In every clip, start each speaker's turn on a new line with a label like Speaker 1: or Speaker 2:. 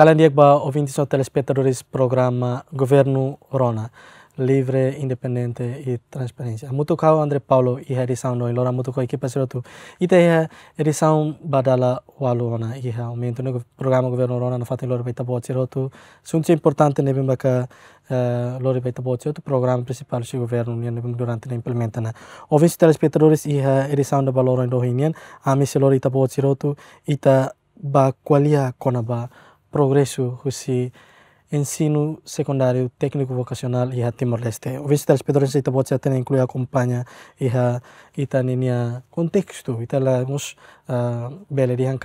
Speaker 1: Kalandiek ba so telespectadores programa Governo Rona livre, independente e transparência. Muito kau Andre Paulo i a edição no Ilora muito kau ikipa equipe tu. edição badala walu aluna iha. a aumento no programa governo Rona no lori Ilora Beita Bote Roto. Sunte importante ne bimba ka Ilora eh, Beita Bote Program programa principal si governo União ne durante a implementação. Ouvintes telespectadores e a edição do Baloro Indohinian, a missão Ilora Beita Bote Roto e ta ba qualia ba progresso José ensino secundário técnico vocacional e a Timor Leste. O vice das pedras ita pode até a companhia e a Itaninha contexto ita la mus uh, bela dihan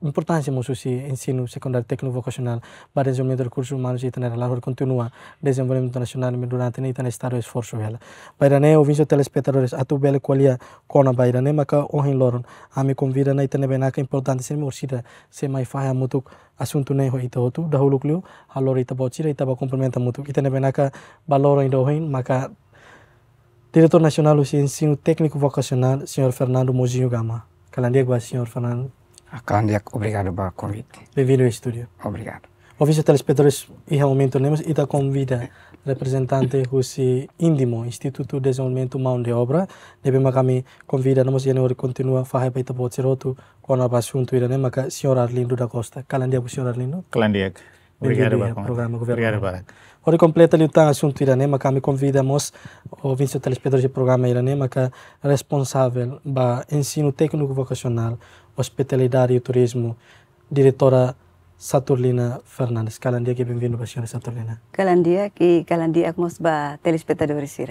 Speaker 1: importância mo susi ensino secundário técnico vocacional para desenvolvimento do curso humano e tener labor continua desenvolvimento nacional me durante nem tane estado esforço ela para né ouvintes telespectadores a tu bela qualia cona para né maka ohin loron a me convida na tane bem aca é importante se mo sida se mai faha mutuk assunto né ho ito tu dahulu klio halor ita bochira ita ba complementa mutuk itane bem aca naka baloro indo hin maka Diretor Nacional do Ensino Técnico Vocacional, Sr. Fernando Mozinho Gama. Calandia é Senhor Fernando.
Speaker 2: Cândia, obrigado pelo convite.
Speaker 1: Bem-vindo ao estúdio. Obrigado. O vice telespectadores e realmente lemos e da convida representante Rusi Indimo, Instituto de Desenvolvimento Mão de Obra. Deve me convida namos januari continua fahai baita bot sirotu kono assunto ira nem maka senhor Arlindo da Costa. Calandia o senhor Arlindo. Calandia.
Speaker 3: Obrigado, pelo Programa Obrigado, Barak.
Speaker 1: Ora completa o assunto Iranema, que me convidamos o e telespectadores do programa Iranema, que responsável para ensino técnico vocacional Hospitalidade e Turismo, diretora Saturnina Fernandes. Calandia que bem-vindo, senhora Saturnina.
Speaker 4: Calandia que Calandia que nós ba telespectadores E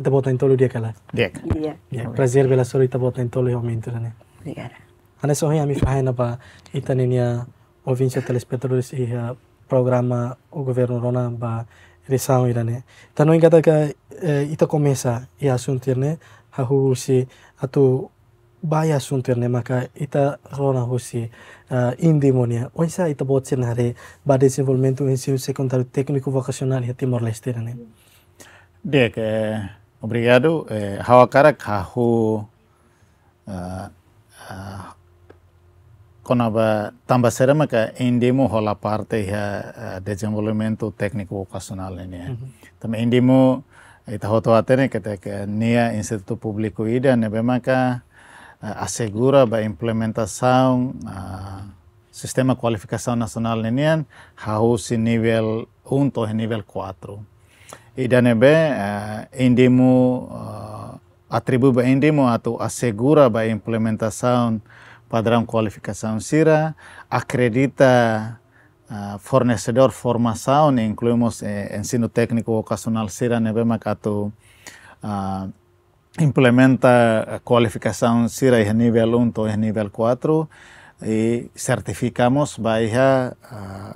Speaker 1: Ita bota em o dia cala. Dia. Dia. dia. Prazer bela e ita bota em todo o momento. né. Obrigada. Ana só a fahaina ba ita nenia ouvinte telespectadores e uh, programa o governo Rona ba risau irane. né. então não engata que uh, ita começa e assunto né. se atu baya suntir ne maka ita rona husi uh, indimonia oisa ita botse nare ba desenvolvimento ensino secundário tecnico vocacional ya Timor Leste ne
Speaker 3: dek eh, obrigado eh, hawakara kahu uh, uh, ba tamba maka ka indimo hola parte ya uh, desenvolvimento tecnico vocacional ne mm -hmm. tam indimo ita hoto atene ketek eh, nia instituto público ida ne maka Eh, assegura a implementação uh, eh, sistema de qualificação nacional NENIAN, house nível 1 ou nível 4. E danebe uh, indimu uh, eh, atribuba indimu atu assegura a implementação padrão qualificação SIRA, acredita uh, fornecedor formação, incluímos eh, ensino técnico vocacional SIRA, nebe makatu uh, implementa cualificación CIRA es nivel 1 es nivel 4 y certificamos ah, a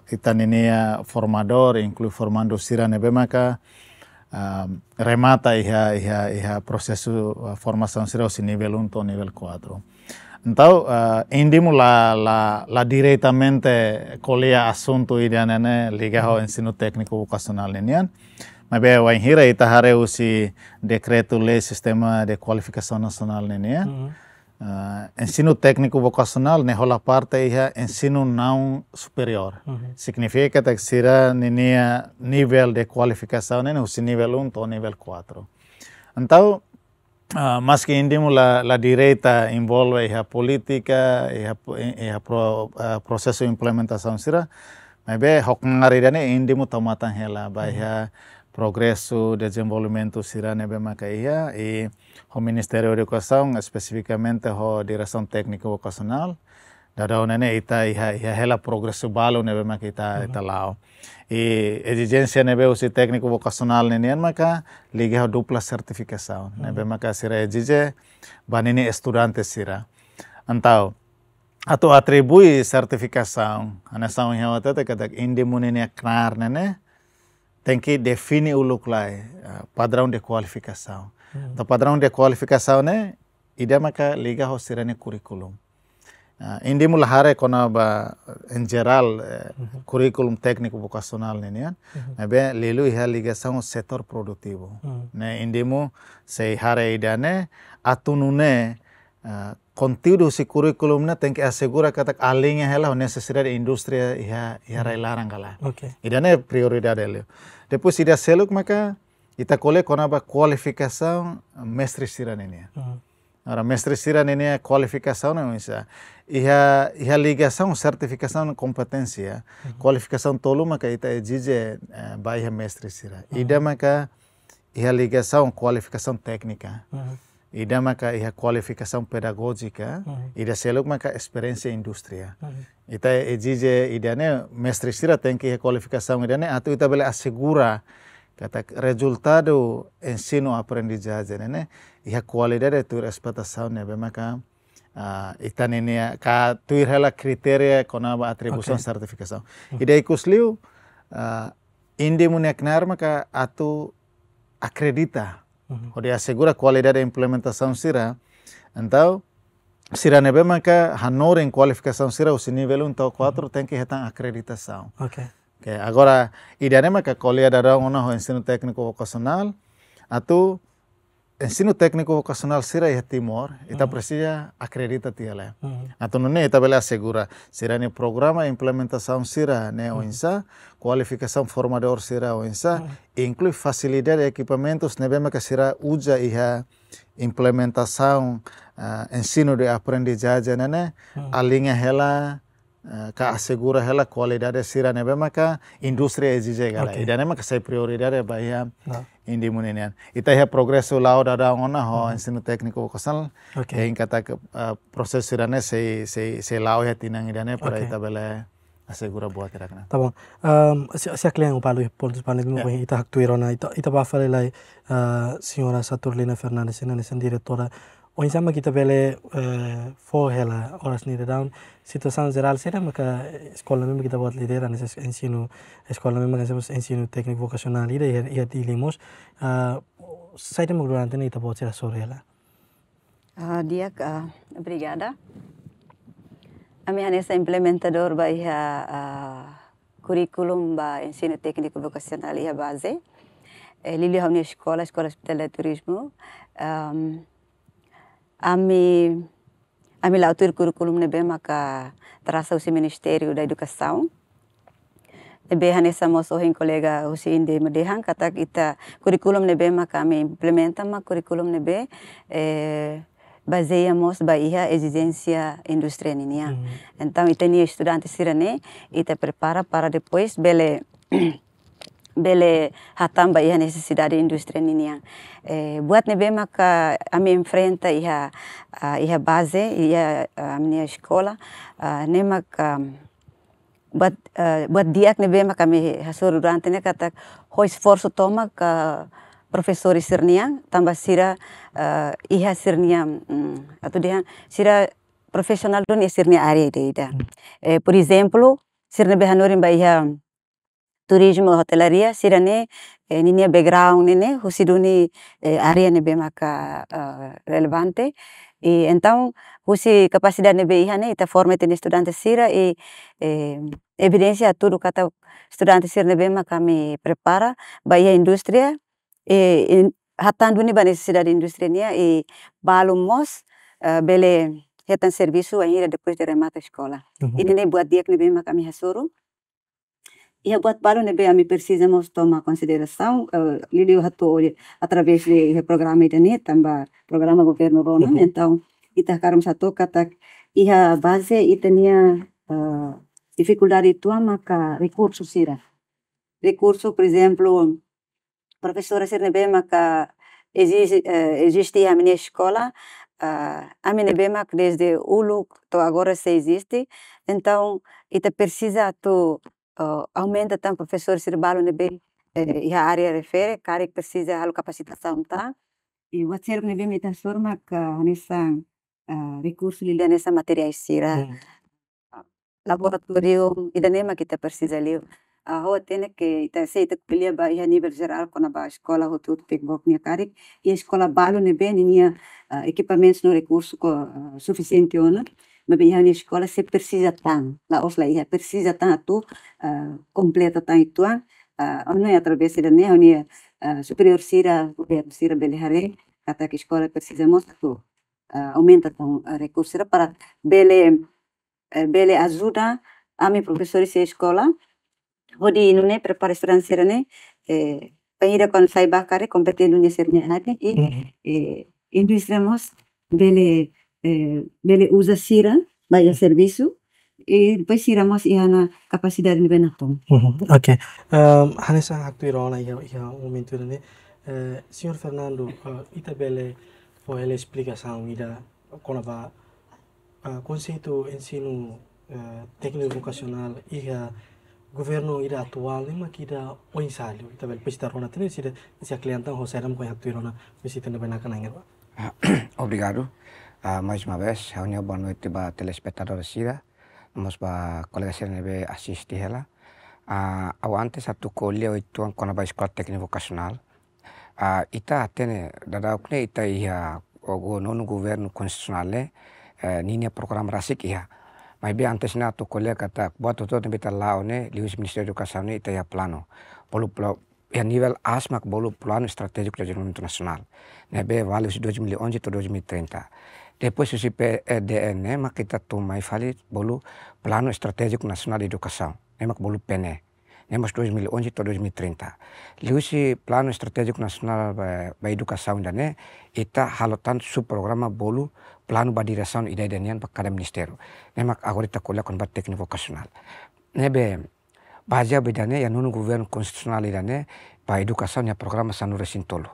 Speaker 3: uh, itaninia formador incluyendo formando CIRA nebemaka uh, remata iha, proceso uh, formación CIRA nivel 1 nivel 4 entonces uh, la, la, la directamente asunto ligado al ensino técnico vocacional nian mas bem vai hira ita hare usi decreto lei sistema de qualificação nacional né uhum. Mm-hmm. uh, eh, ensino técnico vocacional né rola parte ia ensino não superior uhum. Mm-hmm. significa que sira nenia nível de qualificação né usi nível 1 to nível 4 então Uh, mas que indimo la, la direita envolve a política e a, e a pro, uh, eh, processo de implementação sira mas bem hok ngari dane indimo tamatan hela ba uhum. Mm-hmm progresso, desenvolvimento será nebe macaia e o Ministério da Educação, especificamente o Direção Técnica Vocacional, da nene ita iha iha hela progresso balo nebe maka ita ita lao e exigência nebe usi técnico vocacional nene maka liga a dupla certificação nebe maka sira exige banini estudante sira antau atau atribui certificação anação iha e wata te kadak indi munini aknar nene tem que definir o lucro padrão de qualificação. Uhum. Então, padrão de qualificação, né? Idema ka liga ho sirene curriculum. Uh, ah, hindi mo lahare ko ba, in geral, uh, uh, curriculum técnico vocacional ni niyan. Uh -huh. lilu iha ligação ao setor produtivo. Uh -huh. né? Hindi mo sa hare idane, atunune, uh, ah, si curriculum na tem que katak que a linha ela necessidade da indústria iha, iha uhum. -huh. larangala. Okay. elio. prioridade Depois se é ida é? seluk maka tá ita kole konaba kualifikasi mestre siran ini. Uh -huh. Ora mestre siran ini kualifikasi na é misa. Iha iha ligação certificação competência. Uh uhum. -huh. Qualificação tolu maka ita tá, exige uh, ba iha mestre sira. Ida maka iha ligação qualificação técnica. Ida que kualifikasi qualificação pedagógica, uhum. ida seluk maka experiência indústria. Uhum. Ita e ida né mestre estira tem que a qualificação ida né até o bele assegura kata resultado ensino aprendizagem e a qualidade tu expectação bem maka uh, ita ya ka tu kriteria kona ba atribusi okay. Hmm. Ida ikusliu uh, indi muniaknar maka atu akredita uhum. onde assegura a qualidade da implementação será. Então, se a é a em qualificação será o nível 1 ou 4 tem que retar acreditação. OK. Okay. Agora, idealmente a qualidade da o ensino técnico vocacional, atu ensino técnico vocacional sirah e timor ita uhum. precisa acredita tiela uhum. ato no ita bela segura será ne programa implementação será ne -huh. oinsa qualificação formador será oinsa uhum. inclui facilidade e equipamentos ne bema que será uja iha ya implementação uh, ah, ensino de aprendizagem nene uhum. a linha hela ka asegura hela kualidade sira nebe maka industri ezi jega okay. idane ka sai prioridade bahia no. indi munenian ita he progresso lao dada ona ho mm -hmm. ensino técnico vocacional okay. e kata uh, processo sirane sei sei sei lao he tinang idane para ita bele asegura buat kira kena.
Speaker 1: Tabang, um, si si akli yang palu politis panik mau ya. yeah. ita hak tuirona ita ita bafale lai uh, eh, senhora Saturnina Fernandes, ina ni o sama kita bele uh, eh, fo hela oras ni down sana zeral será maka skola memang kita buat lidera ensinu skola memang kan nesse ensinu teknik vokasional ida ia di limos uh, eh, saya demo durante kita buat será sore hela
Speaker 4: uh, ah, dia uh, brigada Ami hanesa implementador ba iha uh, ah, curriculum ba teknik vokasional vocacional base. Eh, lili hauni sekolah sekolah hospital turisme turismo. Um, Ami, ami lautura kurikulum currículo nebe maka terasa usi Ministério da edukasau. Nebe hane samo hen kolega usi inde madehan kata kurikulum kurikulum nebe maka ami implementa ma kurikulum nebe eh, baseia mos iha exigencia industria ninia. -hmm. Então ita ni estudante sirane ita prepara para depois bele bele hatamba iha necesidade indústria niniang. Eh, buat nebe maka ami enfrenta iha uh, iha base iha uh, ah, amnia sekolah ah, uh, ne maka um, buat uh, buat diak nebe maka kami hasur durante ne kata ho esforso toma ka profesori sirnia tambah sira uh, iha sirnia um, mm, atau dia sira profesional don sirnia ari de ida. Mm. Eh, por exemplo, sirne behanori ba iha Turisme, hotelaria sirane ini nia background ini husi duni area ni relevante e então husi capacidade ni be iha ita forma ita estudante sira e eh, evidencia tudu kata estudante sira ni maka ami prepara bahia industria e hatandu ni ba necessidade industria nia e balu mos eh, bele hetan servisu ada depus dari mata sekolah. Mhm. ini ni buat dia ni be maka hasuru. E agora, para o NBAMI, precisamos tomar consideração, uh, Lili Ratori, através do programa IDANET, também, programa governo Rona, uhum. então, ita tacaram já toca, tak, e a base, e uh, dificuldade tua, mas recursos, ira. Recurso, por exemplo, professora Sernebema, que existe, uh, existe a minha escola, uh, a minha bema desde o look, to agora se existe, então, ita precisa tu ah, aumenta também professor trabalham no bem eh, e a área refere, cara que precisa de é capacitação, tá? E o acervo no bem me transforma nessa ah, recurso lila nessa matéria sira né? ah, laboratório e da nema que tá precisa ali. A rua tem que tá aceita que ele vai a nível geral com a escola o tudo tem bom minha cara e a escola balo nebe bem tinha equipamentos no recurso suficiente ou não Mabihani escola se persisatan, tá, la ofla iha é, persisatan tá, atu uh, completa tan tá, ituan uh, ah, onne é através da ne unia uh, superior sira governo sira bele hare kata ke escola precisamos tu uh, ah, aumenta tan então, recurso para bele eh, bele ajuda ami professores de é escola hodi nune né, preparação sira ne né, eh, pengira kon sai bakare kompeten dunia sernya hade né, i e, industria uhum. eh, mos bele eh, ele usa cera, vai a serviço, e depois tiramos ia na capacidade de Benatton.
Speaker 1: Uhum. Ok. Um, Hanessa Actuirona, ia, ia um momento, né? Uh, eh, senhor Fernando, uh, eh, Itabele, foi ele explicação, ida, quando vai, ah, conceito ensino uh, eh, técnico vocacional, ia, governo ida atual, nem aqui ida o ensaio, Itabele, pesita rona, tem se a cliente, o José Ram, com a Actuirona, pesita na Benacana,
Speaker 2: ah, Obrigado. Επίση, η ΕΚΤ έχει δημιουργήσει έναν τρόπο να δημιουργήσει έναν τρόπο να δημιουργήσει έναν τρόπο να δημιουργήσει έναν τρόπο να δημιουργήσει έναν τρόπο να δημιουργήσει έναν τρόπο να δημιουργήσει έναν τρόπο να δημιουργήσει έναν τρόπο να Depois o CPDN ma kita tumai fali bolu Plano Estratégico Nacional de Educação, nema bolu PENE, mas 2011 e até 2030. Liusi e e Plano Estratégico Nacional da Educação da ne ita halotan su programa bolu Plano ba direção ida denian para cada ministério. mas agora ita kuliah teknik vocacional. Nebe baja bedane ya nunu governo constitucional ida ne para educação ya programa sanure sintolo.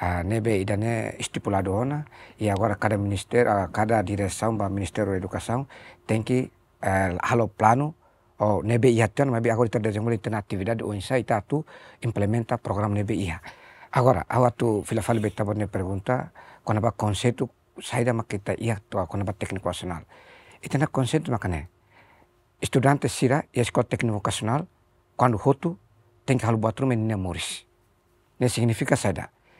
Speaker 2: Ah, nebe idane estipulado ona e agora cada ministério, ah, cada direção ba Ministério da Educação tem que eh, halo plano o nebe iatan mabe agora ita desenvolve ita atividade o insa ita tu implementa program nebe ia. Agora, awa tu filafali beta bonne pergunta, ba conceito saida makita ia kona ba técnico nacional. Ita na conceito makane. Estudante sira ia escola técnico vocacional quando hotu tem que halo batru menina moris. Ne significa saida.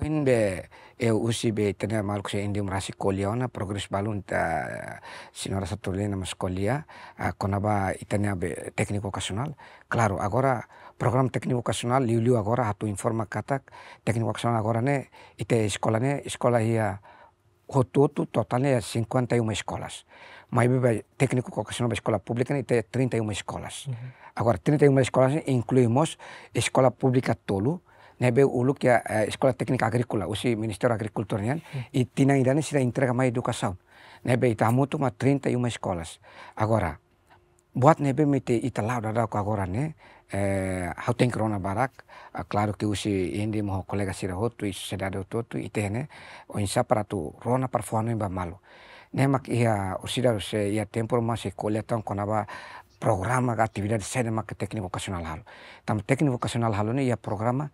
Speaker 2: Είναι το πρόγραμμα τη ΕΚΑ. η πρόγραμμα τη ΕΚΑ είναι το πρόγραμμα τη Το πρόγραμμα τη ΕΚΑ είναι το πρόγραμμα τη ΕΚΑ. Το πρόγραμμα τη ΕΚΑ είναι το πρόγραμμα τη ΕΚΑ. Το πρόγραμμα τη ΕΚΑ είναι το τη ΕΚΑ. πρόγραμμα τη ΕΚΑ είναι το τη ΕΚΑ. Το τη τη nebe uluk ya eh, sekolah teknik agrikula, usi usi minister agrikulturnya, e tina sih se intrega mai educação nebe itamuto uma yuma sekolahs. agora buat nebe mete italau dada ko agora ne, eh, hauten corona barak ah, eh, claro que usi indi mo sih sira hotu sedado totu itene o insa para tu rona performa iba malo nemak ia usida se ia tempo masih kuliah tahun konaba programa ga atividade séria ke teknik vokasional halu, Tam teknik vokasional halu ne ia ya programa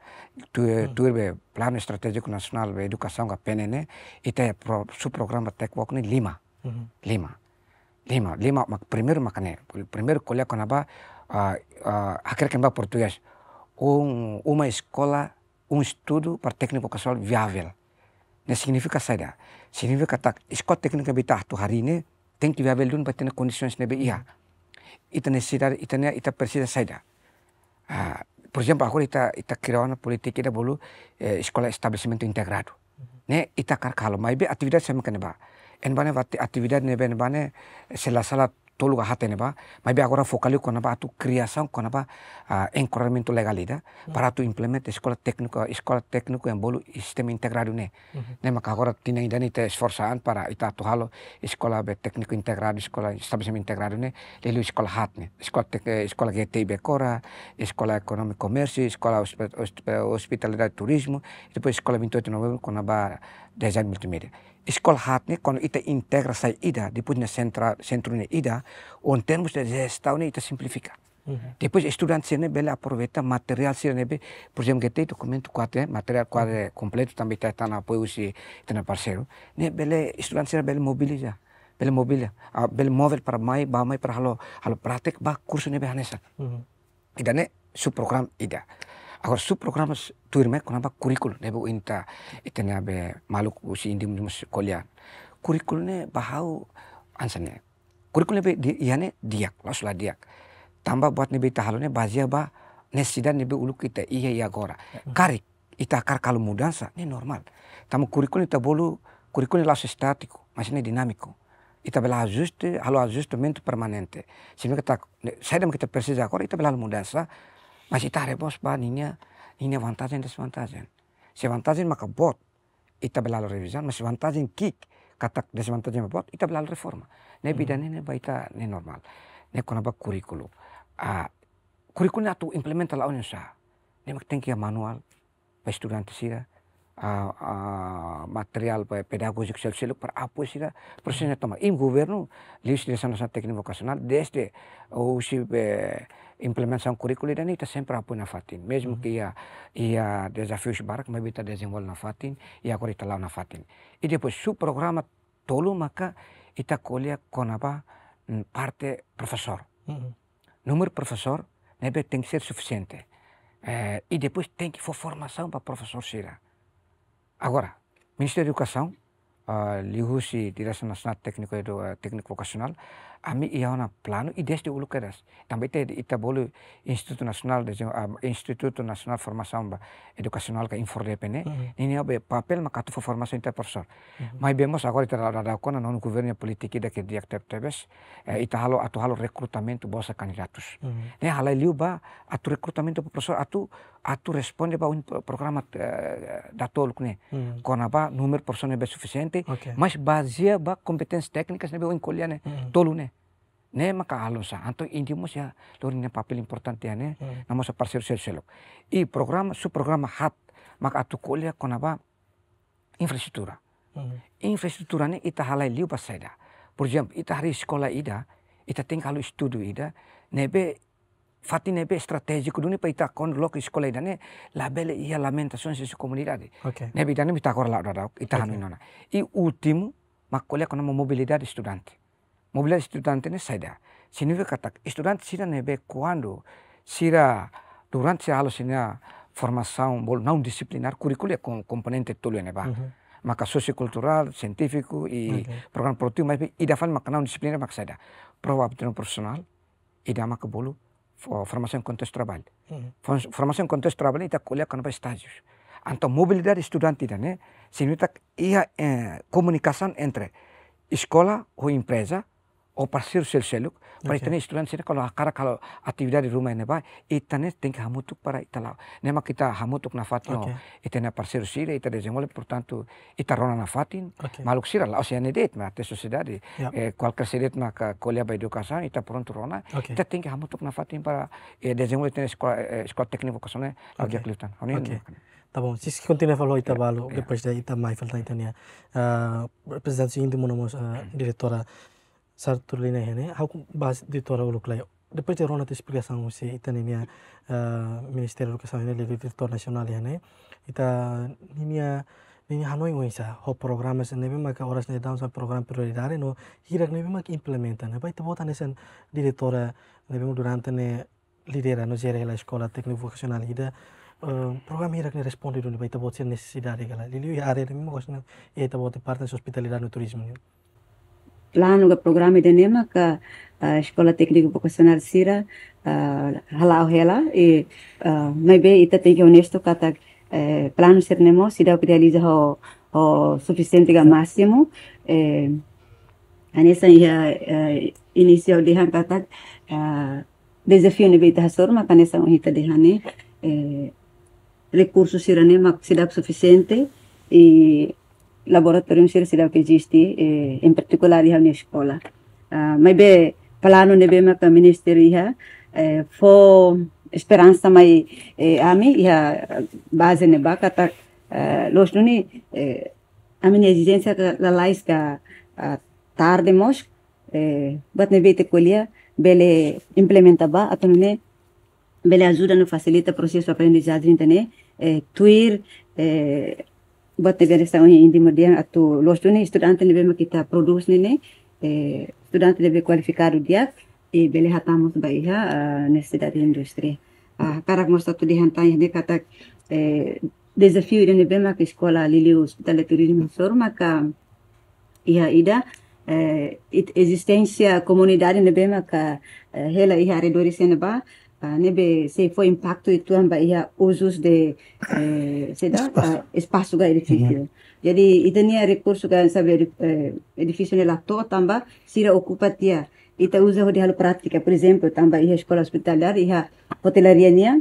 Speaker 2: tuer hmm. Ah. tuer be plano estratégico nasional be educação ga PNN ita ia pro, su programa vok ne lima. Hmm. Lima. Lima, lima mak primer makane, primer kolya konaba uh, uh, hacker kenba Portugis ya Um, uma escola, um estudo para técnico vocacional viável. Ne significa saja. Significa tak, escola técnica bita tu hari ini, tem que viável dun para ter condições nebe ia. Hmm ita necesitar ita ita persida sai da. Ah, por exemplo, aku ita ita criou politik política da eh, escola establishment integrado. Nih Ne ita karkalo, mas be atividade sem kaneba. En bane aktividad ne ben bane sela toluga hatene ba be agora focali na ba tu criação kona ba uh, encorajamento legalida uhum. para tu implementa escola técnica escola técnico em bolu sistema integrado ne ne maka agora tinha ainda nita esforçaan para ita tu halo escola be técnico integrado escola estabelecimento integrado ne lu escola hatne ne escola te, escola GTI Becora escola econômico comércio escola hospitalidade turismo e depois escola 28 de novembro kona ba design multimédia iskol hatne kon ita integra sai ida di punya sentra sentrune ida on termos de gestão ne ita simplifika mhm. di depois estudante se bela aproveita material sini be por exemplo dokumentu tem material quadro kompletu tambi também está tá usi apoio se ne bela estudante se bela mobilija bela bela mobil para mai ba mai para halo halo pratek ba curso ne be hanesa mhm. ida ne su program ida Agora, su programas turma com a currículo, né, o inta, e tem a be maluco iya kurikul ne colher. Currículo né, bahau ansane. Currículo né, be iane diak, lasula diak. tamba buat nebe tahalone bazia ba nesidan nebe ulu kita iya iya gora. Mm-hmm. Karik, ita kar kalau mudansa, ne normal. Tamu currículo ita bolu, currículo langsung statiku mas ne ita bela ajuste, halo mentu permanente. Significa saya tá, kita da que precisa agora, itabela mudança, Masitare e pos ini niña, niña vantagem desvantagem. Se vantagem maka bot ita belalo revisan, mas e vantagem kik katak desvantagem bot e ita belalo reforma. Ne bidan ne ba ita ne normal. Ne kona ba kurikulum. A kurikulum tu implementa la onen sa. Ne mak tenki manual pa estudiante sira. A, a, material eh, pedagogik seluk-seluk per apo sira prosesnya toma im governo lius di sana sana teknik vokasional desde o si eh, implementarea curriculului de niște sempre apoi na fatin. Mesmo uhum. que ia, ia desafios și mas está bine na fatin, ia está lá na fatin. E depois, o programa tolu, está ita com a hum, parte professor. mm Número professor, nebe tem que ser suficiente. É, e depois tem que for formação para professor Sira. Agora, Ministério da Educação, uh, Lihusi, Direção Nacional Técnico, Edu, eh, Técnico Vocacional, Ami Iaona Plano y desde Ulucaras. Também tem Itabolo Instituto Nacional de ah, Instituto Nacional de Formação Educacional que Infordepene. Uhum. Nini o papel makatu for formação inter professor. Uhum. Mas vemos agora ita da kona non governo político da que dia tebes eh, ita halo atu halo recrutamento bosa candidatos. Uhum. Ne halai liuba atu recrutamento pro professor atu atu responde para um programa eh, da tolk né. Uhum. Número de pessoas é bem suficiente, mas baseia ba competências técnicas né o encolher né. Uhum. né. Ne makaalunsa anto indimosya lorin yang papel importante ane ya mm. namo sa sel selo i program su program hat maka kuliah ya konaba infrastruktura Mm. infrastruktura ne ita halai liu basaida. Por jam ita hari sekolah ida, ita ting kalau ida, nebe fati nebe kuduni pa ita kon lok i scuola idane la labele ia lamentazione su komunidade. okay. nebe idane mi takor korla la da ita okay. hanu inona. i ultimu makolia ya konamo con mobilità mobilidad estudiante saida. Sinifica katak estudante sira nebe quando sira durante a aula sina ya, formação bolo não disciplinar currículo é ya, com componente tulu neba. Ya, mhm. Maka sociocultural, científico e okay. program produtivo mas ida fan maka não disciplinar maka saida. Prova aptidão profissional ida maka bolo formação em contexto de trabalho. Uhum. Formação em contexto de trabalho ida colher com estágios. Então mobilidade estudante ida né significa ia eh, comunicação entre escola ou empresa sel seluk para itane istulan sini kalau akar kalau aktivitas di rumah ini pak itane tingkah hamutuk para italau nema kita hamutuk nafatin, nafatno okay. itene parceiro sira itane zemole portanto itarona nafatin okay. maluk sira lah, osea ne det ma te sociedade yep. eh, qualquer sedet ma ka colha ba educação ita pronto rona okay. ita tingkah hamutuk nafatin para eh, desenvolver tene escola eh, escola teknik vocacional okay. object lutan honi okay.
Speaker 1: Tá bom, se continua a itu ya. Itabalo, yeah. depois da Itamai, falta a Itania. Uh, ah, Presidente, uh, ah, diretora sartulina hene haku bas di tora uluk layo depois de rona te explicação se ita nimia uh, ministério da educação hene leve diretor hene ita nimia nini hanoi ngoisa ho program sen nebe mak oras ne down sa program prioridade no hirak nebe maka implementa ne bai bota ne sen diretora nebe mo durante ne lidera no gere la escola técnico vocacional ida Uh, programa hirak ne responde dulu bai tebota necessidade gala liliu ya are nebe mo osna e bota parte hospitalidade no turismo
Speaker 4: plano, programa de NEMA, que a Escola Técnica Vocacional Sira, ou hela, e mas bem, então tem que honesto que tá plano ser NEMO, se dá que realiza o, o suficiente ao máximo, e eh, nessa eh, inicial de han o desafio ne beita hasor, mas nessa hita de hane, recursos sira NEMA, se dá suficiente, e laboratorium sir sida ke jisti eh, in particular iha ne escola uh, ah, mai be plano ne be ma ka ministeri iha eh, fo esperança mai eh, ami iha base ne ba kata uh, tá, eh, los nuni eh, ami ne exigência ka la lais ka uh, tarde mos eh, bat ne be te kolia bele implementa ba atun ne bele ajuda no facilita processo aprendizagem tane eh, tuir eh, вот, наверное, самые индивидуальные, а то ложные студенты не бема kita produce nih, eh, студенты lebih kualifikado dia, и бели хатамус баиха necessidade industri. Ah, karak mo sa tulihan tayo di katak eh, desafio ini bema ke sekolah lili hospital turiri masor maka ia ida eh, it existência comunidade ne bema ka eh, hela iha iya, ba Ah, nebe se foi impacto itu e hamba ia usus de eh, seda uh, ah, espaço ga edificio. Jadi itu ni recurso ga sabe eh, edificio ni lato tamba sira ocupa tia. Ita usa ho de halu prática, por exemplo, tamba ia escola hospitalar, ia hotelaria nia,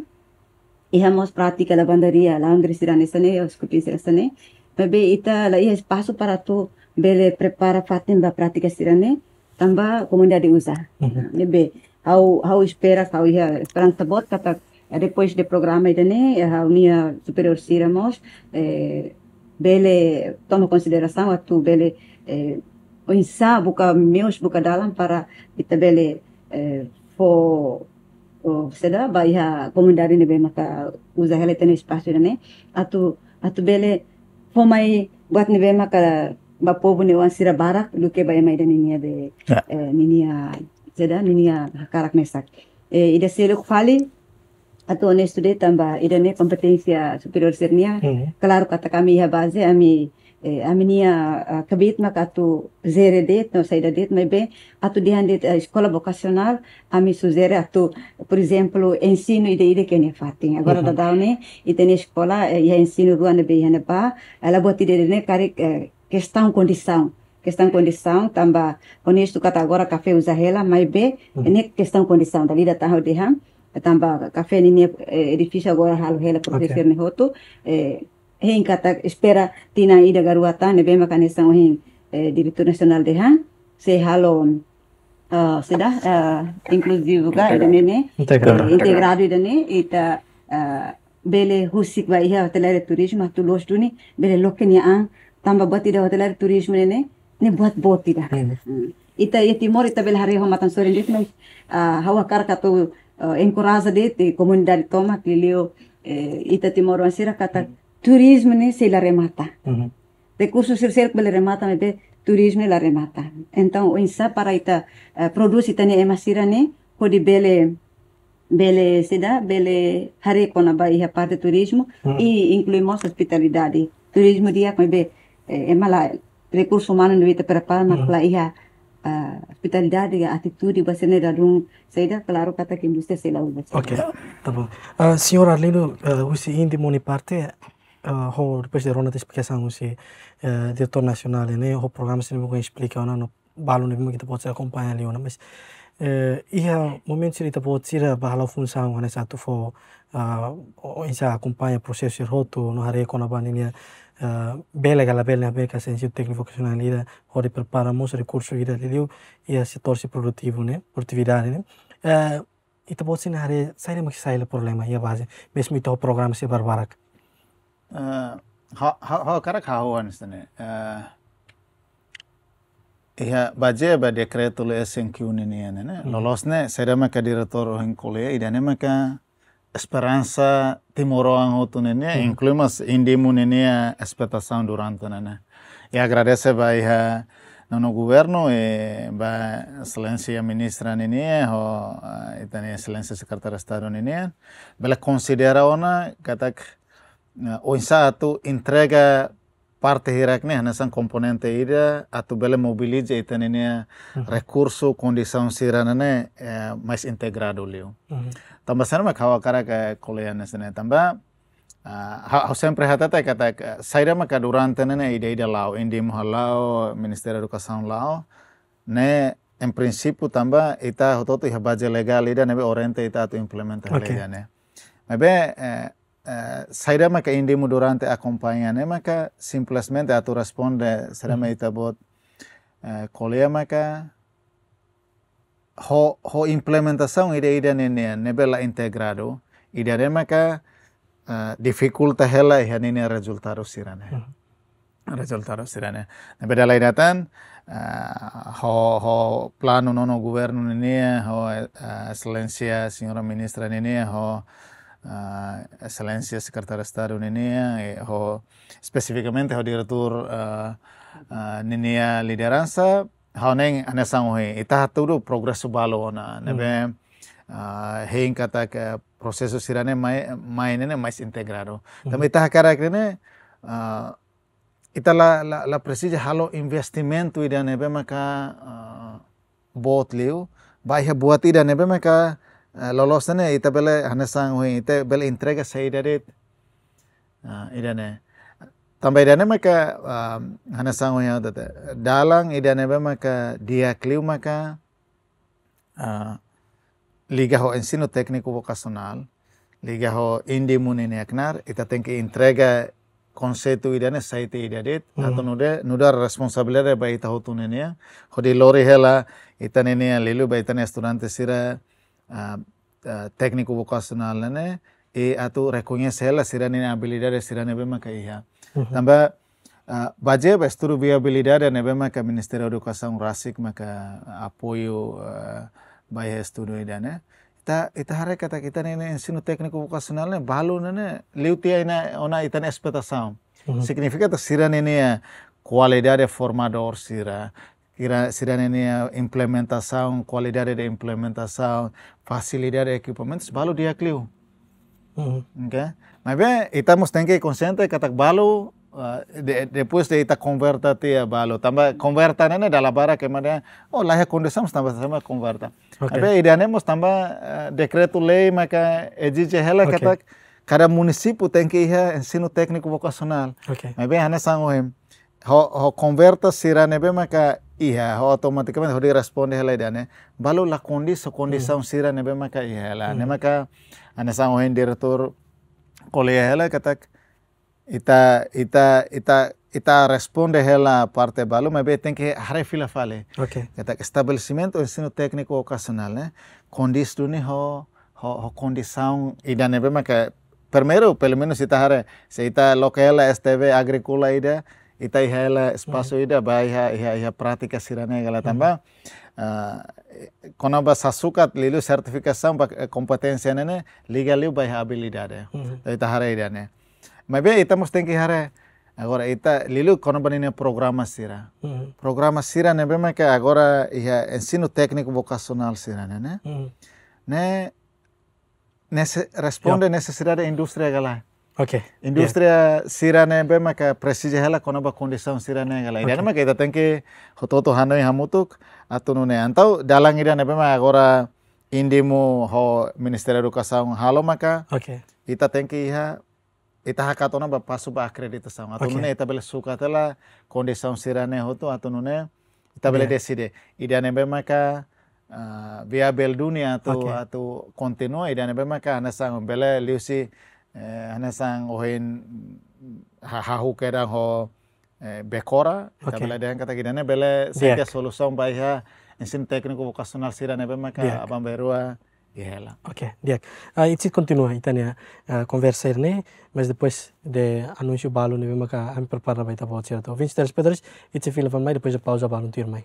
Speaker 4: ia mos prática la bandaria, la andre sira nesane, hospital sira ne Bebe ita la ia espaço para tu bele prepara fatin ba prática sira ne, tamba comunidade usa. Nebe ao how espera how ia França bot kata eh, depois de programa idane eh, a nia superior siramos eh, bele toma consideração a tu bele eh, o insa buka meus buka dalam para kita bele for o seda baia comunidade ne bem maka usa hele tene espaço ne a tu bele mai buat ne bem maka ba povo ne wan sira barak luke baia mai dani nia be eh, ninia Zeda ninia karak nesak. Eh, ida seluk fali atau ne studi tambah ida ne kompetensi superior sernia. Claro, hmm. que kata kami ya base ami eh, aminia ah, kabit mak atu zere det no saída det mas bem atu dihan det escola eh, vocacional ami suzere atu por exemplo ensino ide ide que ne fatin agora hmm. da daune ida ne escola eh, ya ensino ruane be hane ba ela botide ne karik questão eh, condição que estão em condição, tamba honesto que agora café usa ela, mas bem, uhum. É nem questão condição, da lida tá de ham, tamba café nem é, é difícil agora ralo ela professor okay. roto, é, é em kata espera tina ida garuata, né bem a hein, é, diretor nacional de ham, se ralo, uh, sudah uh, inclusive ga idane ne
Speaker 1: integrado
Speaker 4: nem, ita tá, ah, bele husik ia iha de turismo tu lojuni bele lokenia an tamba batida de turismo ne nibuhat boti da iya, iya. hmm. ita ya timor ita bel hari homa tan sorin dit mai ah, hawa kar ka to eh, encourage dit toma que eh, ita timor ansira kata turismo ni se la remata recurso mm-hmm. ser ser bel remata me be turismo la remata então insa para ita eh, produz ita ni emasira ni kodi bele bele sida bele hari kona iha parte turismo mm-hmm. i incluímos hospitalidade turismo dia kome be é recurso humano no está preparado hmm. na iya. claro. ia uh, eh, hospitalidade, a iya, atitude, você não dá um, seja claro que a indústria se lá usa. Ok,
Speaker 1: tá bom. Uh, eh, senhora Arlindo, uh, eh, moni parte, uh, depois de ronda de explicação, você uh, diretor nacional, né, o programa se não me explica, no, não, balo não kita pode acompanhar ali, não, mas uh, ia momento se kita pode tirar bahala função, né, satu for uh, insa acompanha processo roto no hari ekonomi ini Eh, bela gala beca Centro Técnico Vocacional ida eh, ori preparamos recurso ida liliu e ia setor si produtivo ne produtividade ne ita pode ser na área sai ne maxi eh, e, sai le problema ia base mesmo ita o programa se barbarak
Speaker 3: ha ha karak ha ho anstane Iya, baje ba decreto ini SNQ ne ne ne lolosne sedama direktur orang kuliah idane maka esperança a outro nenê, uhum. incluímos indimo nenê a expectação durante nenê. E agradece vai a no governo e eh, vai excelência ya ministra nenê, ou e ah, também excelência secretária de Estado nenê, bela considera ona kata ah, o satu entrega parte hiraknya komponente ida atau bela mobilize itu nenê recurso condição siranane eh, mais integrado liu. Uhum tambah sana tamba sarma khawa karaka koleyan sene tamba uh, sempre hatata kata eh, saira maka durante nene ide ide lau, indi muhalao ministerio educação lau, ne em prinsipu tambah ita hototo ya baje legal ida nebe oriente ita tu implementa okay. legal ne mebe eh, eh, saira indi durante akompanya ne maka simplesmente atu responde saira mah hmm. ita bot eh, koleya maka ho, ho implementação ide ida nene nebela integrado de remaka uh, eh, dificulta hela ya nene resultado sirane mm -hmm. resultado sirane nebela ida datan uh, eh, ho ho plano nono governo nene ho uh, eh, excelencia senhora ministra nene ho uh, excelencia sekretaris estado estado nene e ho spesifikamente ho diretur uh, uh, nene lideransa hauneng ane sangohe ita turu progresu balo ona hmm. nebe hein kata ke eh, proses sirane mai mai nene mais integrado tapi hmm. ita kara krene ita la la la presija halo investimento ida nebe maka bot liu bai he buat ida nebe maka nene ita bele ane sangohe ita bele intrega sei darit ida ne dana maka hana sango yang tete Dalang idane maka dia kliu maka liga ho ensino técnico vokasional liga ho indi muni aknar ita e tengki entrega conceito e idane saite e idadit, atau atau nude nudar responsabilere bai ita ho tunenia, ho di lori hela ita nenia lilu bai ita ne studente sira uh, ah, vokasional ah, técnico nene, e atu reconhece hela sira nenia habilidade sira nebe maka iha. Mm-hmm. tambah uh, baje pasturu viabilidad dan ebe maka ministerio educação rasik maka apoio uh, studi uh, estudo idane ita ita hare kata kita ini ensino teknik vocacional ne balu nene liutia ina ona itane expectação asam. Mm-hmm. significa ta sira nene qualidade ya, formador sira Kira siranenia ya, implementação, qualidade de implementação, facilidade de equipamentos, balu dia clio. Mm-hmm. oke? Okay? Né? kita mesti que consciente que balu Uh, ah, de, depois de ita converta te balu tambah converta nene dalam bara kemana oh laha kondisam tambah sama converta okay. abe idane mos tambah ah, uh, decreto lei maka je hela okay. katak cada município tem que ensino técnico vocacional okay. abe hane sango ho ho converta sira nebe maka iha ho automaticamente ho responde hela idane balu la kondisi kondisam mm. sira nebe maka iha la mm. ne maka ane sango hem diretor kolea hela katak ita ita ita ita responde hela parte balu mas tem hare fila fale okay. katak estabelecimento ensino técnico ocasional né kondis do ho ho, ho saung ida nebe maka permero pelo menos ita hare se ita lokela STV agrikula ida ita hela iya. spaso ida ba iha iha iha pratika sirane gala tamba mm -hmm. ba sasukat lilu nene eh, kompetensianene liu ba habilidade. ta hmm, hare hmm. idane. Mabe ita musteng ki hare. Agora ita lilu konaba nine programa sira. Hmm, programa sira nebe me ke agora iha ensino técnico vokasional sira nene. Ne ne responde necessidade da indústria galá. Okay. Industria yeah. sirane be maka prestige hela kono ba condition sirane ngala. Irane okay. maka ita tenke hoto hanoi hamutuk atau nune antau dalang irane be maka agora indimu ho Ministério da saung halo maka. Okay. Ita tenke iha ita hakatona ba pasu ba acreditação. saung okay. ne ita suka tela condition sirane hoto atunu nune ita bela yeah. decide. ini be maka uh, bel dunia tu okay. atu continua irane be maka anasang bela liusi Eh, sang ohen mm, hahu kerang ho eh, bekora okay. bela dengan kata kita bela sehingga solusi ya? insin teknik vokasional sirane dan apa abang berua Ela. Iya
Speaker 1: ok, Diac. Uh, ah, itse continua itania uh, ah, conversa erne, mas depois de anuncio balo neve maka am preparar baita pa o certo. terus-terus itse fila van mai, depois a pausa balu, um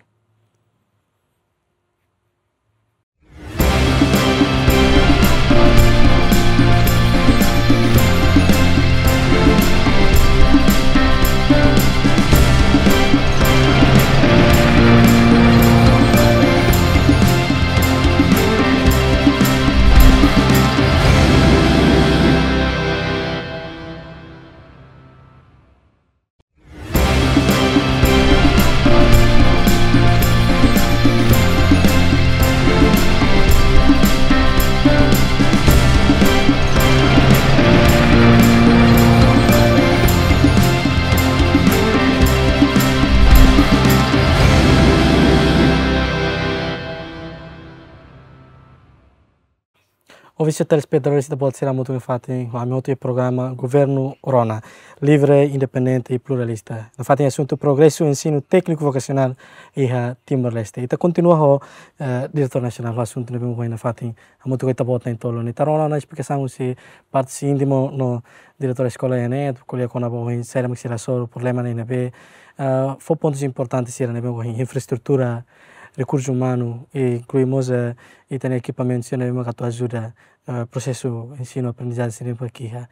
Speaker 1: Oviți telespectatorii de Bolsira Mutu în fate, o amiotul programa Governo Rona, livre, independente e pluralista. În fate, sunt progresul în ensino técnico vocacional e ha Timor-Leste. Ita continua nacional director național, sunt ne bem a fate, amutul că tabot în tolo, ni tarona na explicação se parte se íntimo no diretor escola ene, colia cona bo în sera mixira soro problema ne nebe. Fo pontos importantes sera nebe infraestrutura recursos humanos e incluímos e tem equipamentos que nos ajuda proceso ensino-aprendizaje paquija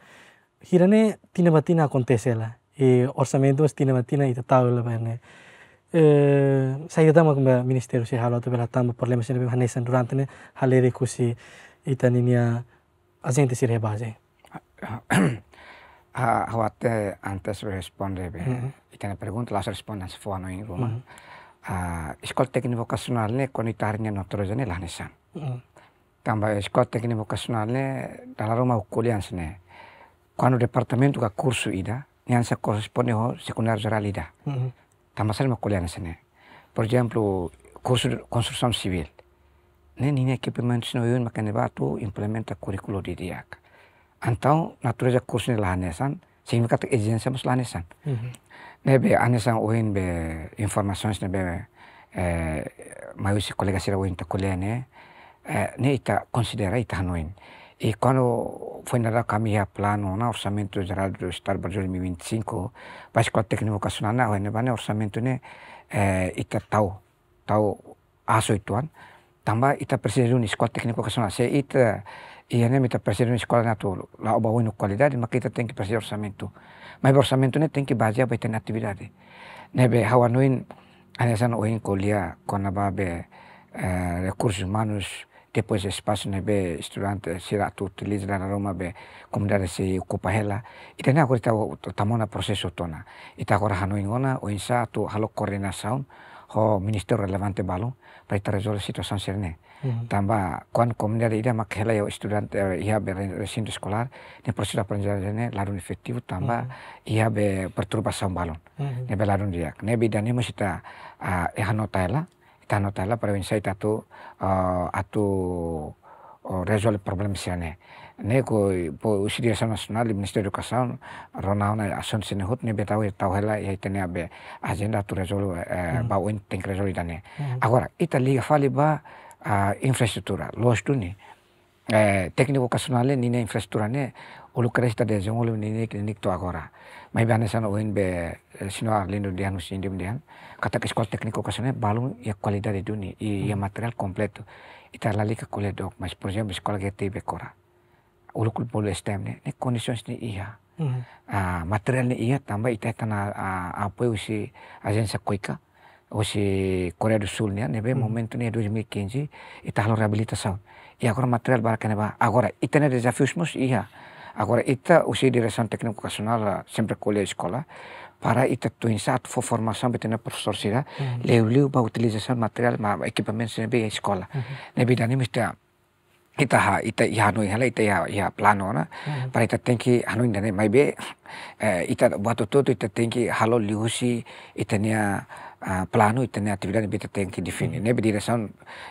Speaker 1: hirane tina matina acontece la e orçamento tina matina ita tau la bene eh saida tama kumba ministério se halo tebela tama problema se nebe hanesan durante ne halere kusi ita ninia agente se rebaje
Speaker 2: Aguante antes responde ita na pergunta las respondas fo fono in Roma. Escola técnica vocacional ne con ita harnia no troja ne lanesan. tambah sekolah teknik vocacional ne dalam rumah kuliah sini. Kalau departemen juga kursu ida, yang sa corresponde ho sekunder jurnal ida. Hmm. Tambah saya kuliah sini. Por exemplo, konstruksi de sivil. ini Ne nini equipamento sino yun batu implementa kurikulum di dia. Antau naturalnya kursus ini lahanesan, sehingga kata agensi mas lahanesan. Hmm. Nih be anesan uin be informasi sini be eh, si kolega sira uin ta kuliah ne. neta ne ita considera ita E quando foi nada kami ya plano na orçamento geral do Estado brasileiro 2025, técnico com a técnica vocacional na ne bane orçamento né ita é, tá tau tau aso ituan. Tamba ita tá precisa de uma escola técnica vocacional. Se ita tá, ia ne ita precisa de uma escola é na lá oba ino qualidade, mas ita tem que precisar orçamento. Mas orçamento né tem que basear baita na atividade. Nebe hawanuin anesan oin kolia konababe eh, é, recursos humanos te poi se spasso ne be studente sira aroma ya li la Roma be komunidade si ukupahela ita ne akore tau tamona proseso tona ita akore hanoi ngona o insa tu halo koordinasaun ho minister relevante balu pa ita resol situasaun sirne tamba kwan komunidade ida makhela yo studente ia be recinto escolar ne ya proseso ne larun efektivo tamba ia ya be perturbasaun balon ne be larun riak ne be ida sita mosita ah, ehano taela Ecco tala però inseitato a eh, atu eh, resolve problem siane. Neko po usiri asa nasional di Ministeri ronau na asun sini hut ni betau tau hela ya e itene abe agenda tu resolve eh, mm. ba win teng resolve dane. Mm. Agora ita liga fali ba infrastruktura los tu ni tekniko kasunale nina infrastruktura ne ulu kresta de ni nini klinik tu agora. Mai bana sana win be sinua lindu dian musim dian. Kata ke sekolah teknik ocasional balón y ya calidad de i ya hmm. ya material komplit itu. lali ke kuliah dok, mas punya di sekolah que te bekora. Ulukul polo STEM ne, ne conditions iya. Hmm. Ah, material ni iya tambah ita ah, apa ya, usi agencia koika. usi Korea do Sul ne, nebe momento ni 2015 ita halo rehabilitação. ya agora material bara que neba. Agora ita ne desafios mus iya. Agora ita usi resan teknik ocasional ah, sempre kuliah sekolah para intactuizar, for formação para ter profesor sira, leu leu para utilização material, ma equipamento na be escola. Uhum. Na bia mista ita ha ita ya hanu hala ita ya ya plano na uhum. para ita tenki hanu indane mai be eh, ita buat tutu ita tenki halo lihusi ita nia plano ita nia atividade bita tenki definir uhum. né direção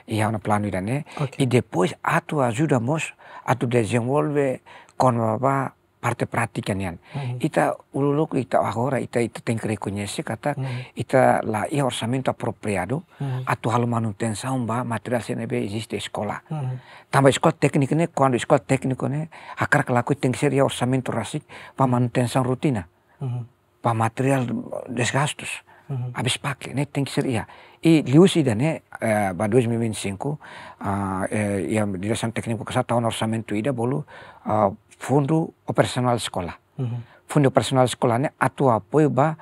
Speaker 2: e há um plano indane okay. i e depois atu ajudamos a tu desenvolver kon babá parte perhatikan yan. Mm. Ita ululuk ita ahora, ita ita tem kunyesi kata mm. ita la e orçamento apropriado mm. Mm-hmm. atau halu manutenção ba material be existe escola. Mm. Tamba escola técnica né quando escola técnica né akar kelaku que tem que ser orçamento rutina. Mm. Pa material eh, desgastos. Mm. Habis pakai ini tem ser ia. E lius ida né eh, ba 2025 uh, yang ia direção teknik que tahun ida bolu uh, fundo operasional sekolah, Uhum. Mm-hmm. Fundo operasional sekolahnya né, atua apoio para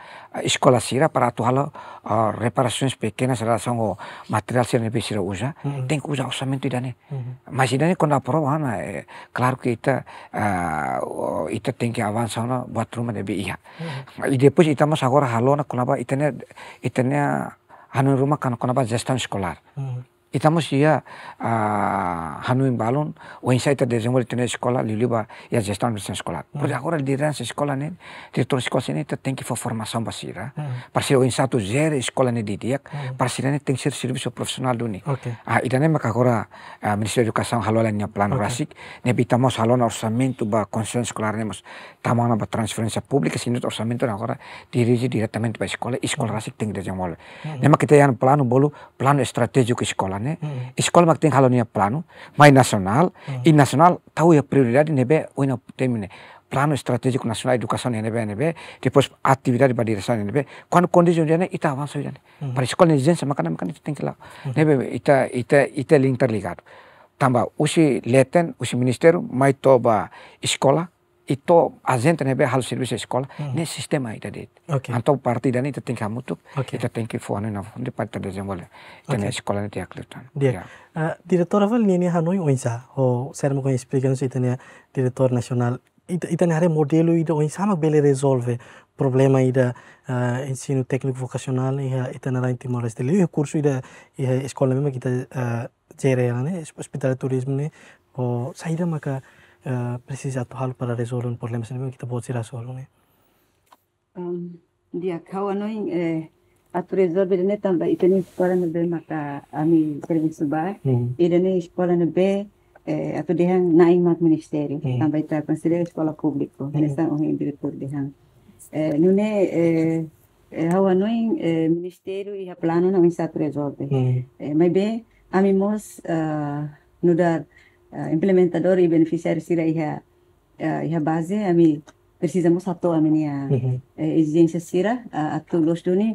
Speaker 2: sekolah escola para halo uh, reparasi pequenas em relação material sirah a sirah uja, mm-hmm. Tengku Tem que usar orçamento idane. -hmm. Mas idane kona aprova, né, é claro ita, uh, ita tengki avansa avançar buat rumah de iya, Uhum. E depois ita mas agora halona kunaba ita ne ita ne eh, anu rumah kan kunaba sekolah. Mm -hmm. Itamos ia a uh, Balon, o Insight de Desenvolver tenes Escola, Liliba e a gestão da missão escolar. Uhum. de agora a liderança escola, né, diretor escola, né, tem que fazer formação para para ser o Insight gera escola né, de dia, uhum. para ser, né, tem que ser serviço profissional do né. Okay. Ah, e também que agora a Ministério da Educação halou lá no plano okay. RASIC, né, bitamos halou no orçamento para construção escolar, né, estamos na transferência pública, sendo o orçamento agora dirige diretamente para a escola, e escola RASIC tem que desenvolver. Uhum. plano bolu, plano estratégico escola, né? Mm. Escola mak teng halonia plano, mais nacional, mm. e nacional tahu a prioridade nebe oina temine. Plano estratégico nacional educação nebe nebe, depois atividade para direção nebe. Quando condição dia ita avanço dia. Mm. Para escola exigência makana tem que lá. Nebe ita ita ita interligado. Tamba usi leten usi ministério mai toba escola itu azenten hebben half service sekolah mm. Mm-hmm. ne sistema ita dit okay. antau parti dan ita tingka mutuk okay. ita tingki fuane na fundi parti da jembole tene okay. sekolah ne tia kletan
Speaker 1: dia uh, ah, direktor aval ni ni hanoi oinsa ho ser mo ko explication ita ne direktor nasional ita ita ne modelo ida oinsa mak bele resolve problema ida uh, ah, ensino técnico vocacional iha ita na rain timor Leste li curso ida iha escola mema kita uh, ah, jere ne hospital turismo ne ho saira maka Eh, precis att halva resolun problemen kita pode tirar solun.
Speaker 4: Dia kawan eh att resolve den tamba i den skolan be maka ami service ba hmm. i den skolan be eh, atau dia hang naik mat ministeri hmm. tamba ita considera sekolah publik ko nesta o hang direktur dia hang eh, nune hawa ministeri ministério e plano não está resolve ami mos amimos nudar Eh, implementador e beneficiários irá a base a mim precisamos atua a minha exigência sira a todos duni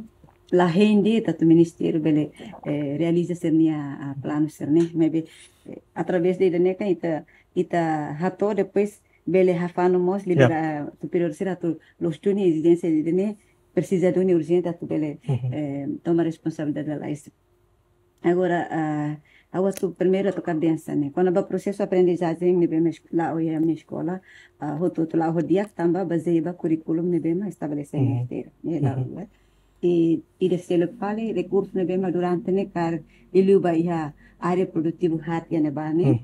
Speaker 4: la hindi tatu ministério bele eh, realiza sernia eh, plano sernia maybe através de dene kan ita ita hato depois bele hafano mos ya. libera tu período a tu los duni exigência de dene precisa duni urgente tu bele mhm. toma responsabilidade da agora uh, Ako su primeiro to kadensa ne. Né? Quando ba processo aprendizagem ne bema lá ou a minha escola, uh, ah, hoto to lá também tamba bazeba curriculum ne bema estabelece mm uhum. -hmm. inteiro. Ne né, lá. Mm -hmm. E ire selo pale recurso ne bema durante né, kar ele ba iha área produtiva, hat ya ne ba ne. eh, hum.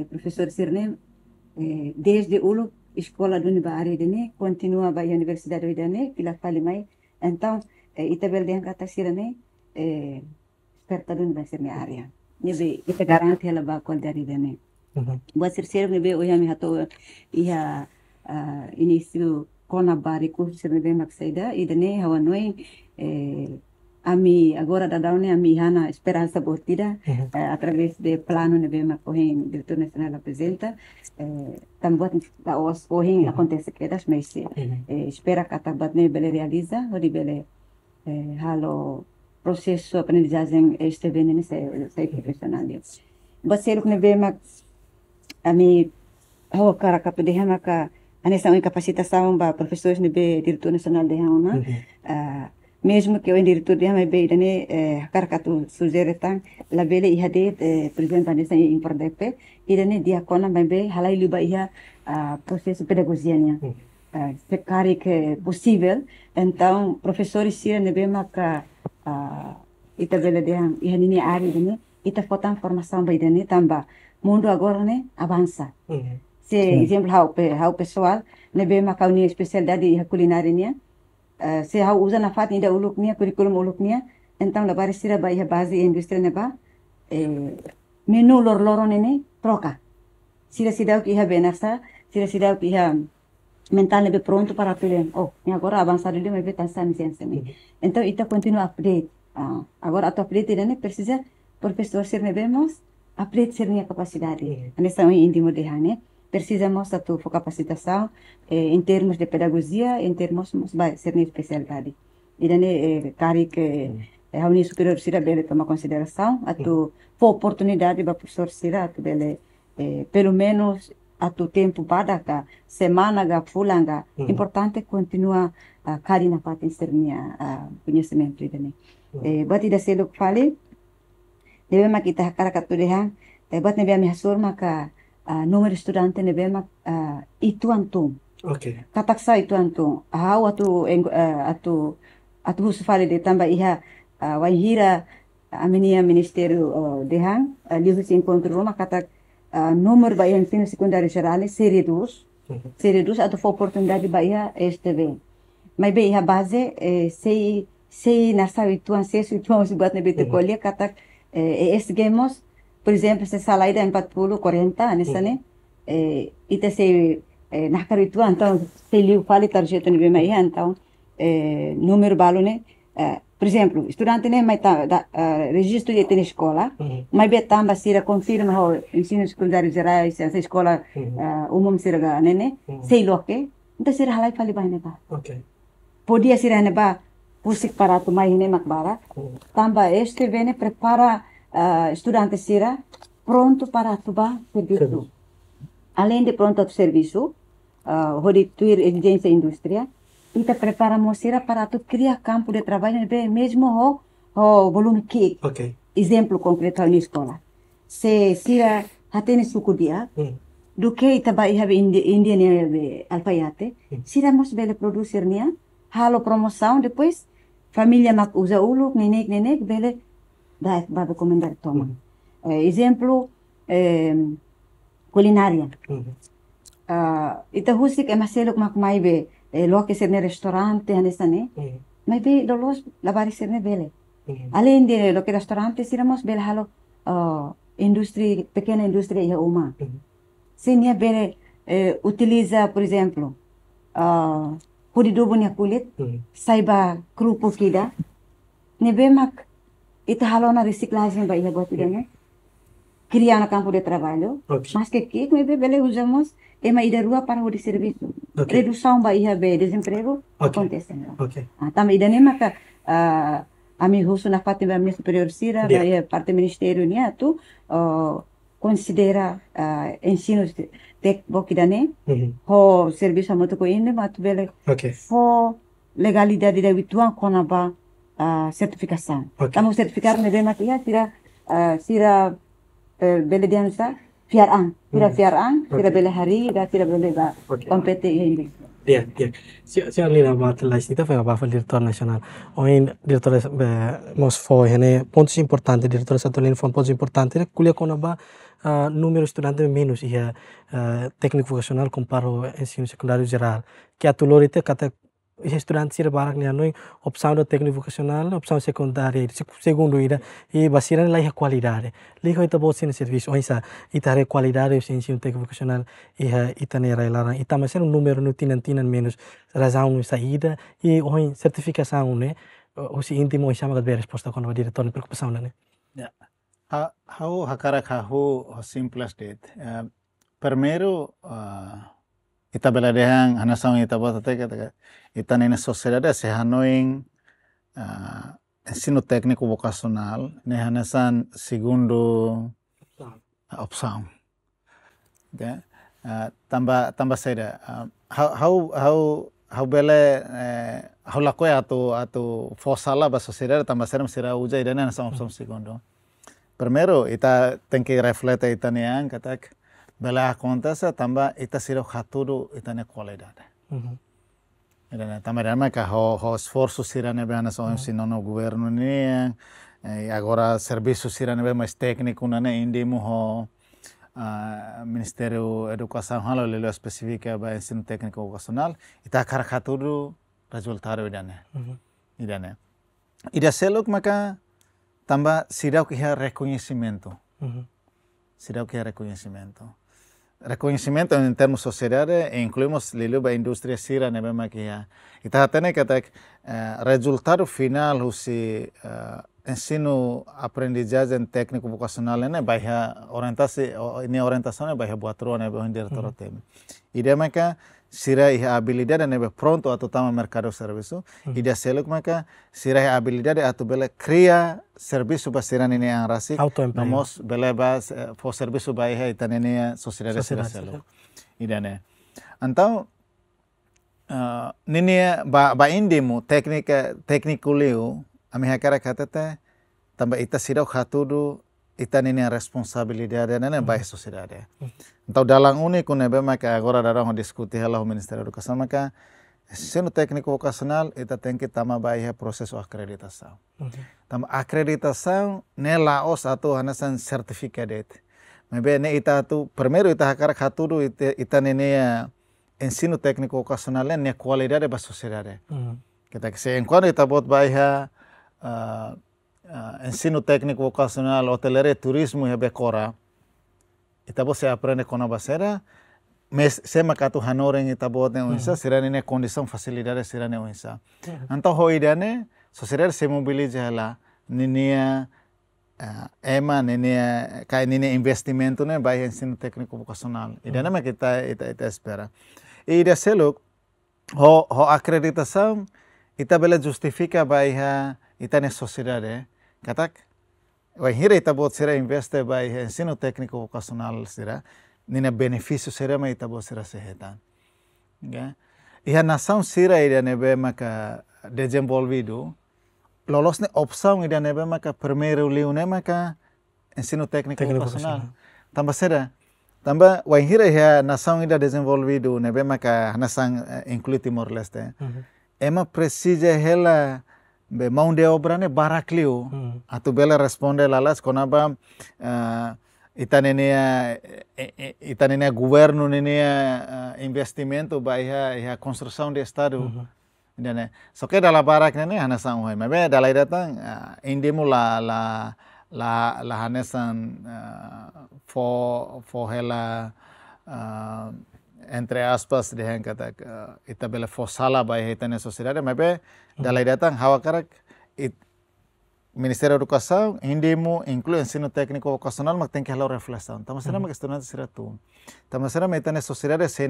Speaker 4: é, professor Sirne eh, é, desde ulo escola do Uniba área de né, continua ba iha universidade de ne pila pale mai. Então, eh, itabel de angata tá sirne eh, esperta do Uniba ser minha área nibe ita garante hela ba kol dari dane mhm. ba sir sir nibe oya mi hato iya inisiu kona bari ku sir nibe maksaida idane hawa noi ami agora da daune ami hana esperança botida uhum. através de plano ne bema correm diretor nacional apresenta eh, tambot da os correm mhm. uhum. acontece que das mês espera eh, espera que atabat ne bele realiza o bele halo processo aprendizagem esteve nesse sei oh, profissional dia você não vê mas a mim o cara que pode hema que a nessa incapacitação para professores no direktur diretor nacional de hema mesmo que o diretor de hema bem a cara que tu sugere tang vele iha de por exemplo nessa impordep e dane diakona bem bem halai luba a eh, processo pedagogianya Eh, ficarem e posibil, Então, professores se nebema eh, ita bela e nini are de ne, Ita informação bai de ne, tamba. Mundo agora ne avança. Mhm. Se exemplo hau hau pessoal nebema ka uni de culinária ne, eh, Se hau usa na fat ida uluk e e ne, curriculum uluk ne, Então, labar sira ba iha base indústria neba. Menu lor loron ne troca. Sira sida ki iha benasa, sira sida ki iha mental lebih pronto para problem. Oh, agora avançado ele vai ter essa ciência. Né? Então, ita continua update. Uh, ah, agora, a aprender, né, precisa, professor, ser vemos, update ser minha capacidade. Yeah. Nessa íntimo de né? Precisamos da tua capacitação eh, em termos de pedagogia, em termos de ser minha especialidade. E, eh, é cari que mm-hmm. eh, a União Superior será bela tomar mm-hmm. consideração, a tua oportunidade para professor será, eh, pelo menos, a tu tempo cá semana fulanga uhum. importante continua uh, karina patin sermia uh, conhecimento também uhum. eh, bati da selo fale deve ma kita kara katureha eh, bat nebe mi hasur maka uh, número estudante nebe ma uh, itu antum okay kataksa itu antum hau atu eng, uh, atu atu husu fale de tamba iha uh, wahira a menina ministério uh, de han uh, livros encontro uma katak número băieți în secundare geral se redus, se redus, a oportunidade Bahia este bem. Mas bem, a base é, se sei nasceu e tu ansesso e tu ansesso bate na bitecolia, catak é, esse gamos, por exemplo, se salaida em patpulo 40, nessa né? É, e te sei nascar e tu então se lhe fale tarjeta ni bem aí então número balo né? por exemplo, estudante nem mais da, tá, tá, uh, registro de ter escola, uhum. mas betam basira confirma o ensino secundário geral, a escola uhum. ah, o uh, umum sirga nene, uhum. sei lo que, então lá e fali bahine ba. Ok. Podia ser né para pusik para tu mais ne macbara, uhum. tamba este vene prepara uh, estudante pronto para tu ba serviço. Além de pronto o serviço, uh, hori tuir evidência indústria, e Então preparamos para aparato, criar campo de trabalho, mesmo o, o volume que. Okay. Exemplo concreto na escola. Se tira até no sucudia, mm. Hum. do que trabalha Índia in, alfaiate, mm. Hum. tiramos bela produzir nia, halo promoção, depois família mak usa ulu, nenek nenek bela dá vai recomendar toma. Mm. Eh, exemplo eh, culinária. Mm. Uh, ita husik emaselo kumakmaibe. Eh, lo que se ne ಇಲಾಖೆ ಸೇರಿನ ರೆಸ್ಟೋರಾಂತ್ ಅನಿಸ್ತಾನೆ ಮೈ ಬಿ ಡೊಲೋಸ್ ಲಬಾರಿ ಸೇರಿನ lo ಅಲ್ಲಿ ಹಿಂದೆ ಲೋಕೆ ರೆಸ್ಟೋರಾಂತ್ ಸಿರಮೋಸ್ halo ಹಾಲು indústria pequena indústria é uma sim é bem utiliza por exemplo uh, ah, kurido bunya kulit saiba krupo kida ne bemak ita na reciclagem ba ia gotida né criar no campo de trabalho okay. mas que que me bele usamos é uma ida rua para o serviço. Okay. Redução vai haver desemprego, okay. acontece. Okay. Ah, também, daí, maka, ah, amigos na parte da minha superior Sira, yeah. parte do Ministério Niato, uh, considera uh, ensino técnico da né, o serviço a muito coisa, mas tu bele, o legalidade da Wituan Conaba a certificação. certificado certificados, mas é uma tira, tira, tira, bele de anos, Fiarang, tidak hmm. tidak boleh hari, dan tidak boleh okay. kompeti ini.
Speaker 1: Ya, ya. Siapa ni lah mata lain itu Fakta bafal direktur nasional. oh ini direktur eh, ya, ini hene sih important, direktur satu lain sih important importante. Kuliah kona ba eh, numero estudante menos ia eh, técnico vocacional comparo ensino secundário geral. Que a itu kata estudantes barak ne né, noi opção do técnico vocacional opção secundária segundo ira e basira na qualidade ligo ita bo sin serviço oisa ita re qualidade o ensino técnico vocacional e eh, ita ne ra lara ita né? mas um número no tinan tinan menos razão saída e oi certificação né o si íntimo e chama de resposta quando o diretor preocupação né
Speaker 3: ha ha hakara ha o simples det primeiro ah, Ita bela dehang hana saung ita bota teka teka ita nene sociedade se hanoing sinu teknik vokasional vocacional ne hana san segundo opção. Okay? Uh, tamba tamba seda how how how how bele uh, e, how lakoy atu atu fosala ba sociedade tamba seda sira uja idane hana san opção hmm. segundo. Primeiro ita tengki que ita ita niang katak Bela acontece tamba ita siro khaturu ita ne kole dada. Ita ne também rama ka ho ho esforço sira ne bana so si eh, agora servisu sira ne mas técnico na ne indimo ho ministeru Educação halo lelo específica ba ensino técnico vocacional ita kar khaturu resultado ida ne. Ida ne. Ida maka tambah sirau kia reconhecimento. Sirau kia reconhecimento en termos e incluimos la industria sira industria el que eh, resultado final de si eh, ensino técnico vocacional es orientación Sira iha a dan ebe pronto atau tama mercado servisu hmm. ida seluk maka sira iha a atau a kria bela cria serviço para sira nene ang rasi nomos bela ba fo serviço ba iha ita sosira de sira seluk ida ne antau uh, eh, nene ya ba ba teknik teknik kuliu ami hakara te tamba ita sira khatudu itani ni ada, nene ada. sociedade Entau dalang único be maka agora ada orang ela halah minister da Educação maka seno teknik vokasional ita tem bahaya tama bai ya hmm. Tama akreditasau Tama acreditação nela os atu hanasan itu mebe ne ita tu permeru ita hakara khaturu ita ita nene ya, ensino técnico ada. ne qualidade ba hmm. kita que se ita bot bai ha ya, eh, uh, ensino técnico vocacional, hotelaria turismo e becora. Então você aprende com a baseira, mas se makatu hanoren e tabo de unsa, será nem condição facilidade será nem unsa. Então hoje né, so será se mobiliza lá, ninia uh, ah, ema ninia kai ninia investimento né, vai ensino técnico vocacional. E daí kita está está espera. E ida seluk o o acreditação, Itabela justifica vai ha ita ne sociedade. ¿eh? katak wa hira ita bot sira investe bai ensino tekniko vocacional sira nina beneficio sira ma ita bot sira sehetan ga iha nasau sira ida nebe maka desenvolvido lolos ne opsau ida nebe maka primeiro ne maka ensino técnico, tekniko vocacional tamba sira tamba wai hira iha nasang ida do nebe maka nasang eh, inkluti Timor Leste uh mhm. -huh. ema precisa hela be mau de obra ne liu hmm. atu bela responde lalas konapa uh, eh, itanenia itanenia ini eh, eh, nenia uh, investimento ba iha iha konstruksi de estado ini hmm, hmm. Dene, so ke dala barak ini hanasan hoy mabe dala datang uh, mula la la la la hanesan uh, for for hela uh, entre aspas dia yang kata uh, ita bela fosala bai heitane sosirare mepe dalai datang hawakarak it Ministério da Educação, indimo, incluindo no técnico vocacional, mak tenke que haver reflexão. Então, será uma tu. Então, será uma questão de sociedade, se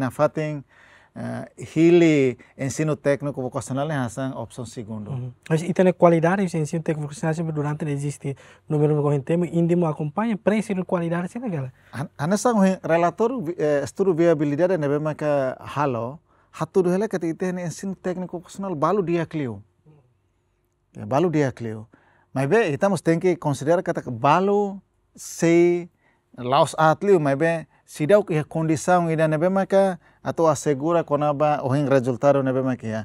Speaker 3: Eh, Hili ensino técnico vocacional em relação à opção segundo. Uhum.
Speaker 1: Então, a qualidade do ensino técnico vocacional durante existe número eh, de temos índimo acompanha, preço de qualidade se naquela. Anessa
Speaker 3: relator estudo viabilidade nebe maka halo, hatur hele kata kita ensino técnico vocacional balu dia cleo. Balu eh, dia cleo. Mas bem, estamos tem que considerar que balu se laos atliu, mas bem, se dá o que condição ida nebe maka atau assegura konaba ohing em resultado nebema ya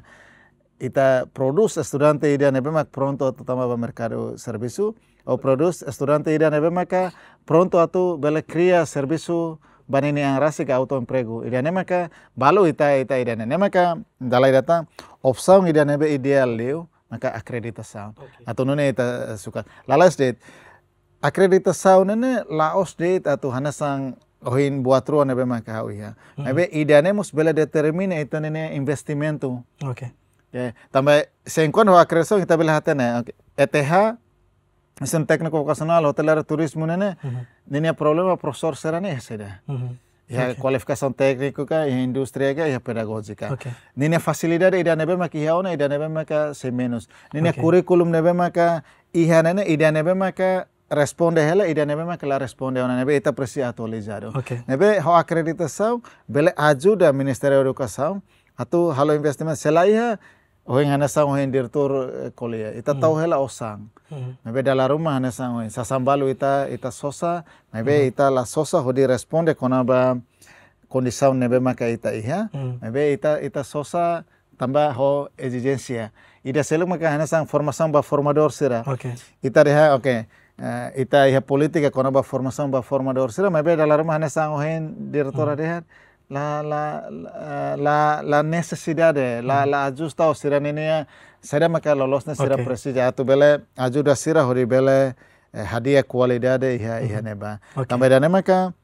Speaker 3: ita produs estudante ida mak pronto atau ba mercado servisu o produs estudante ida nebe ka pronto atau bela kria servisu banini ang rasi ka auto emprego ida nema maka balu ita ita ida nema maka dalai data opção ida nebe ideal leu maka akreditasau okay. atau nune ita eh, suka lalas det akreditasau nene laos deit atau hanasang ohin buat buatruo nebe makau ya nebe idane mus bela determina itu nene investimento
Speaker 1: oke ya
Speaker 3: tambah senkon wa akreso kita bela ne. oke ETH sen tekniko vocacional, hotelero turismo nene, mm-hmm. nene problema profesor serane ese da. Ya, mm-hmm. ya kualifikasi tekniko ka, ya industri ka, ya pedagogika. Okay. Nene fasilidade ida nebe maka ne ida nebe maka semenos. Nene okay. kurikulum nebe maka ihanane, ida nebe maka responde hela ida nebe ma respon responde ona nebe ita presi jaro. okay. nebe ho akreditasau, bele ajuda ministério ka educação atu halo investimen selai ha hoing hana sang dir tur eh, kolia ita tau mhm. hela osang mhm. nebe dala rumah hana sang hoing sasambalu ita ita sosa nebe mhm. ita la sosa hodi responde kona ba kondisau nebe ma ka ita iha nebe ita ita sosa tambah ho exigência ida seluk maka hanya sang formasang ba formador sira okay. ita reha okay. Eh, ita ia politika ya, kona ba formasaun ba forma de orsira da bem hane nessa hen diretora hmm. de her la la la la necesidade la hmm. la ajusta osira nenea ya, será maka lolos ne sira presija atu bele ajuda sira hori bele eh, hadia qualidade ia ia hmm. neba também dane maka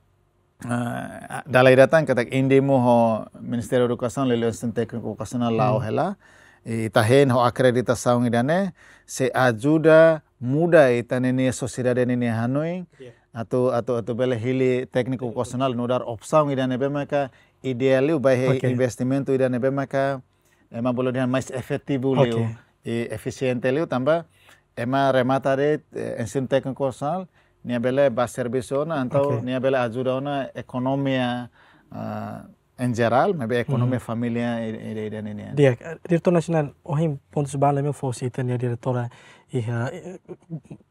Speaker 3: eh, dalai datang katak indimu ho Ministério da Educação leleu sente com educacional lá Lao hela Itahen ho saung idane se ajuda muda sosiedade ni ni Hanoi iya. atau atau atau bele hili teknik iya, iya. personal nudar opsaung idane be maka ideali he okay. investimento idane maka ema bolo dia mais efektif okay. leo e efisiente leo tamba ema rematare e, ensin teknik personal ni bele ba servisona na então okay. ajuda ona ekonomia uh, in geral, maybe economia mm. familja i ide ni ni. Dia
Speaker 1: diretor nasional ohim pontos bala me fo sita ni diretora i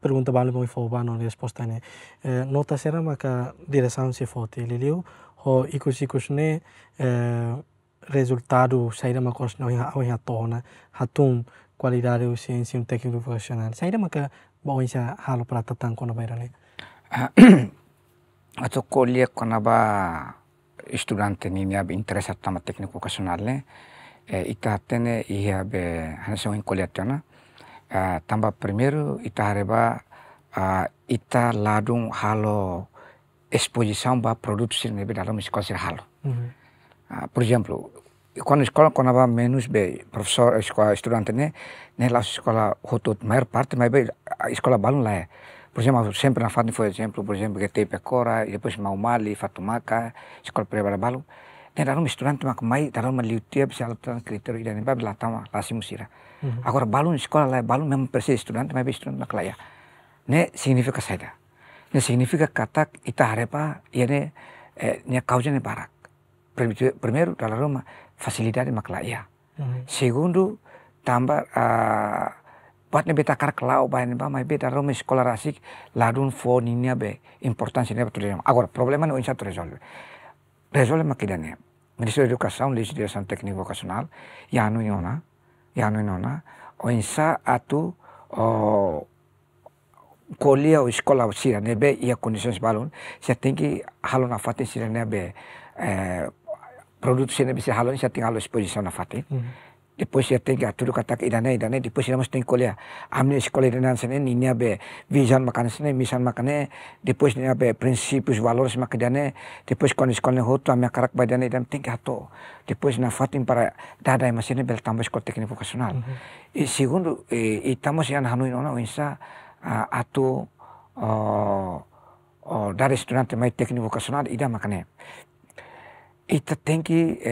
Speaker 1: pergunta bala me fo bano resposta ni. Nota sera maka direção se fo te liliu ho ikus ikus ne resultado saída ma kos no ha ha tona hatum qualidade o ciência técnico profissional. Saída maka bawin siya halo prata tangko na bayran ni.
Speaker 2: Ato kolye ko na ba studenten ni ab vokasional av teknikokasionalne eh, ita hatene iha be hanasohin er kuliatena tamba eh, primeiro ita hareba eh, ita ladung halo exposition ba produksi nebe dalam escola halo. por mhm. ejemplo quando escola quando menus be profesor sekolah estudante ne ne la escola hotut parte mas be escola balun lae Por exemplo, sempre na FATNI foi exemplo, por exemplo, que teve Cora, e depois Maumali, Fatumaca, Escola Pereira Balu. Dan dalam misturan se mai dalam meliutia bisa alatan vai lá, tá, lá lasi musira. Agora é balão, mesmo para ser estudante, mas é estudante na laya. Né? significa saída. Né? significa kata e arepa, e né? É, né? causa né? barak. Primero dalam fasilidade mak laya. Segundo a... uh, ah, buat nih beta kar kelau ba nih ba beta rumi sekolah rasik, lalu foni ini be nih betul dia agor problema não insato resolve. Resolve maquidane. Ministério da Educação, Legislação teknik vokasional ya anu inona, ya anu inona, o insa atu o kolia o sekolah sira nih be ia kondisi balon, se tem que halon sira nih be eh, produto sira ne be se halon Depois ertega tudu katak idane idane depois mesti kuliah. ya Amne escola idane ini ya be vision makane sene mission makane depois ya be valor valores makidane depois kon ne hoto amya karak badane idam tem gato. Depois na fatim para dada masine bel tambah sekolah teknik vokasional. Mm -hmm. E segundo e, e estamos yan hanu inona wensa uh, atu uh, uh, dari mai teknik vokasional idam e makane. Ita tengki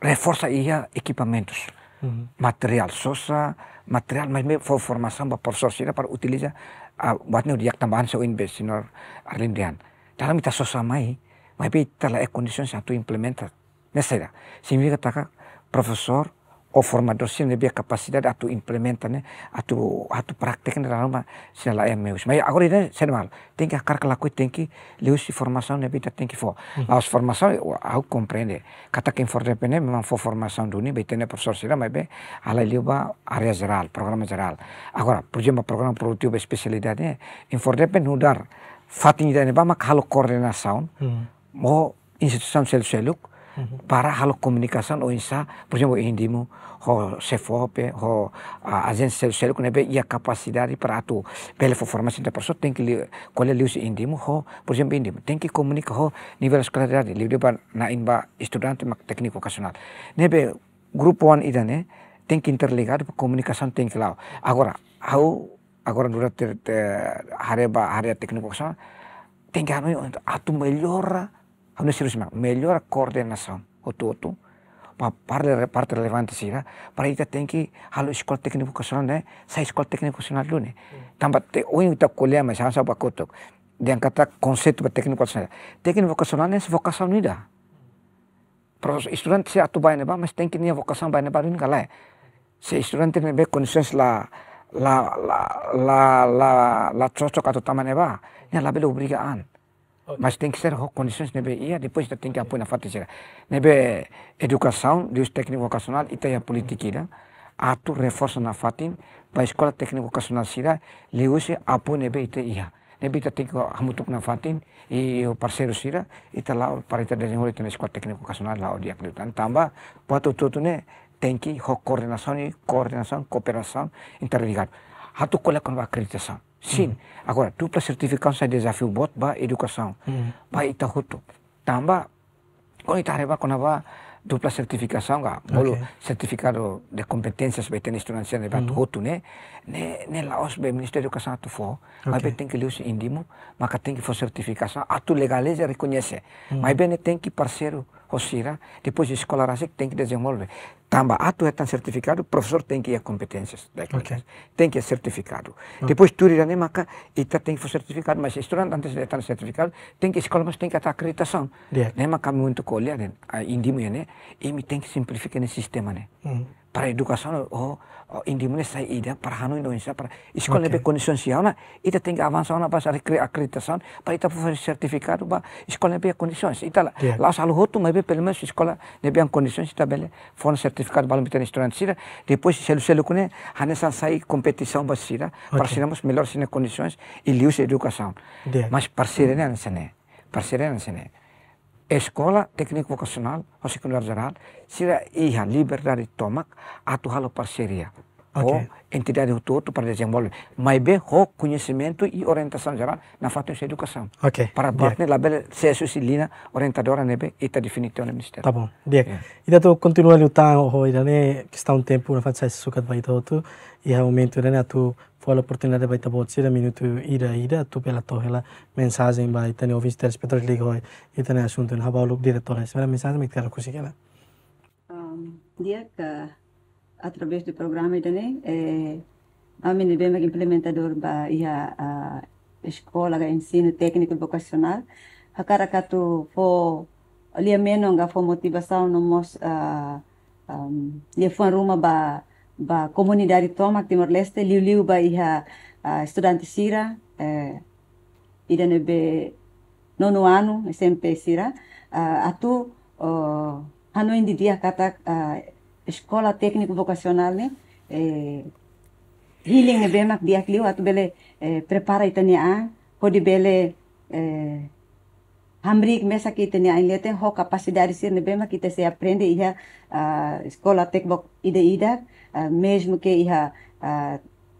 Speaker 2: reforça ia equipamentos, uhum. material sosa, material, mas mesmo for formação para professor sina para utiliza a ah, buatnya dia tambahan seu inbe sinor arlim dian. Dalam kita sosa mai, mai pi tala e condition satu implementa. Nesera, sehingga katakan profesor o formadosim lebih kapasidad atu implementan atu a praktek na rama se ela é meus mas agora ida né, sen mal tem que acar calacoi tem que Leu-se formação lebih né, da tem que for uhum. as formação eu compreende kata quem for depende memang for formação duni tem tene né, professor sira mas be ala uma área geral programa geral agora por exemplo programa produtivo especialidade né em for depende mudar dar. ida ne ba mak halo coordenação mo uhum. instituição sel seluk Mm-hmm. para halo comunicación o insa, por indimu ho sefope ho azen sel sel que be ia capacidade para atu bela formação da pessoa tem que colher livros ho, por indimu índimo, tem que komunika ho nível escolaridade, livro ba na inba estudante mak técnico ocasional. Nebe grup one ida né, tem que interligar comunicação tem que Agora, au agora durante ter área ba hareba teknik vokasional, tem que anu atu melhora a una uma melhor coordenação, o todo, para parte, parte relevante, sim, para isso tem que a escola técnica vocacional, né? Sai escola técnica vocacional, né? Também, o único colher, mas já sabe o yang kata konsep teknik vokasional. Teknik vokasionalnya vokasi nida. Proses student si atu bayne ba mas tenki nia vokasi bayne ba dun kalai. Si student ne be conditions la la la la la la cocok atau tamannya ba, nia label obrigaan mas tem que ser condições nebe ia depois tem que apoiar na fatisiga nebe educação dos técnico vocacional e tem a política atu reforça na fatin para escola técnico vocacional sira leuse apoio nebe ite ia e nebe ita tem que amutuk na fatin e o parceiro sira e tá lá para ter desenvolvido na escola técnico vocacional lá o dia clitan tamba patu tudo, né? tem que coordenação e coordenação cooperação interligado hatu cola com a acreditação sim Mm. Agora, dupla certificação é desafio bot ba educação. Mm. Ba ita hutu. Tamba, quando ita reba konaba dupla certificação ga bolo okay. certificado de competências be tenis tunansian de bat hum. hutu ne ne ne laos be ministério educação atu fo mas be tem que lius indimo mas tem que for certificação a tu legaliza reconhece mas be ne tem que parceiro cira depois de escolar assim, tem que desenvolver. Tamba, atu é tão certificado, o professor tem que ir a competências técnicas. Okay. Tem que ser certificado. Okay. Depois, tu irá nem maca, e tá, tem que ser certificado, mas estudante antes de estar certificado, tem que escola, mas tem que estar acreditação. Yeah. Nem maca muito colher, né? Ah, indimo, né? E me tem que simplificar nesse sistema, né? Mm. Para a educação, o oh, indimo, né? Saída, para a Indonesia, para escola, okay. É bem condições, né? E tá, tem que avançar na base de acreditação, para ir tá, fazer certificado, para escola, é bem condições. E tá lá, yeah. lá, saludo, mas pelo menos escola, é bem condições, tá bem, né? foram certificados significado instrução de sira depois se ele selu kune hanesan sai competição basira okay. para sinamos melhores sine condições e lius educação yeah. mas não é ne é. para parceira não é ansene escola técnico vocacional ou secundário geral sira a liberdade tomar a halo parceria okay. ou entidade todo para desenvolver. Mas bem, o conhecimento e orientação geral na fato de educação. Ok. Para partner, yeah. lá se auxilia orientadora né, e está definitiva no ministério. Tá bom.
Speaker 1: Diego. Yeah. Então, continua a lutar, o Irane, que está um tempo na fato de sucat vai todo e realmente Irane, tu foi a oportunidade vai estar a minuto ira ira tu pela torrela mensagem vai ter ouvido telespectadores ligou e tem assunto né, na bauluk diretor essa mensagem me quero conseguir lá.
Speaker 4: Diego através do programa também, é, a MNBEMA implementador ba ia a escola ga ensino técnico vocacional, a caracatu fo lia é menon ga fo motivação no mos ah, ah, é a um, lia fo ba ba comunidade toma Timor Leste liu liu ba é, ia a estudante sira eh, ida nebe nono ano SMP sira uh, ah, atu uh, ano indi dia kata uh, escola técnica vocacional, eh, healing na bemak biak liw at bele eh, prepara itania ko di bele eh, hamrik mesa kita a, ele tem ho capacidade sir ne bema kita se aprende iha uh, escola tekbok ida ida uh, mesmo que iha uh,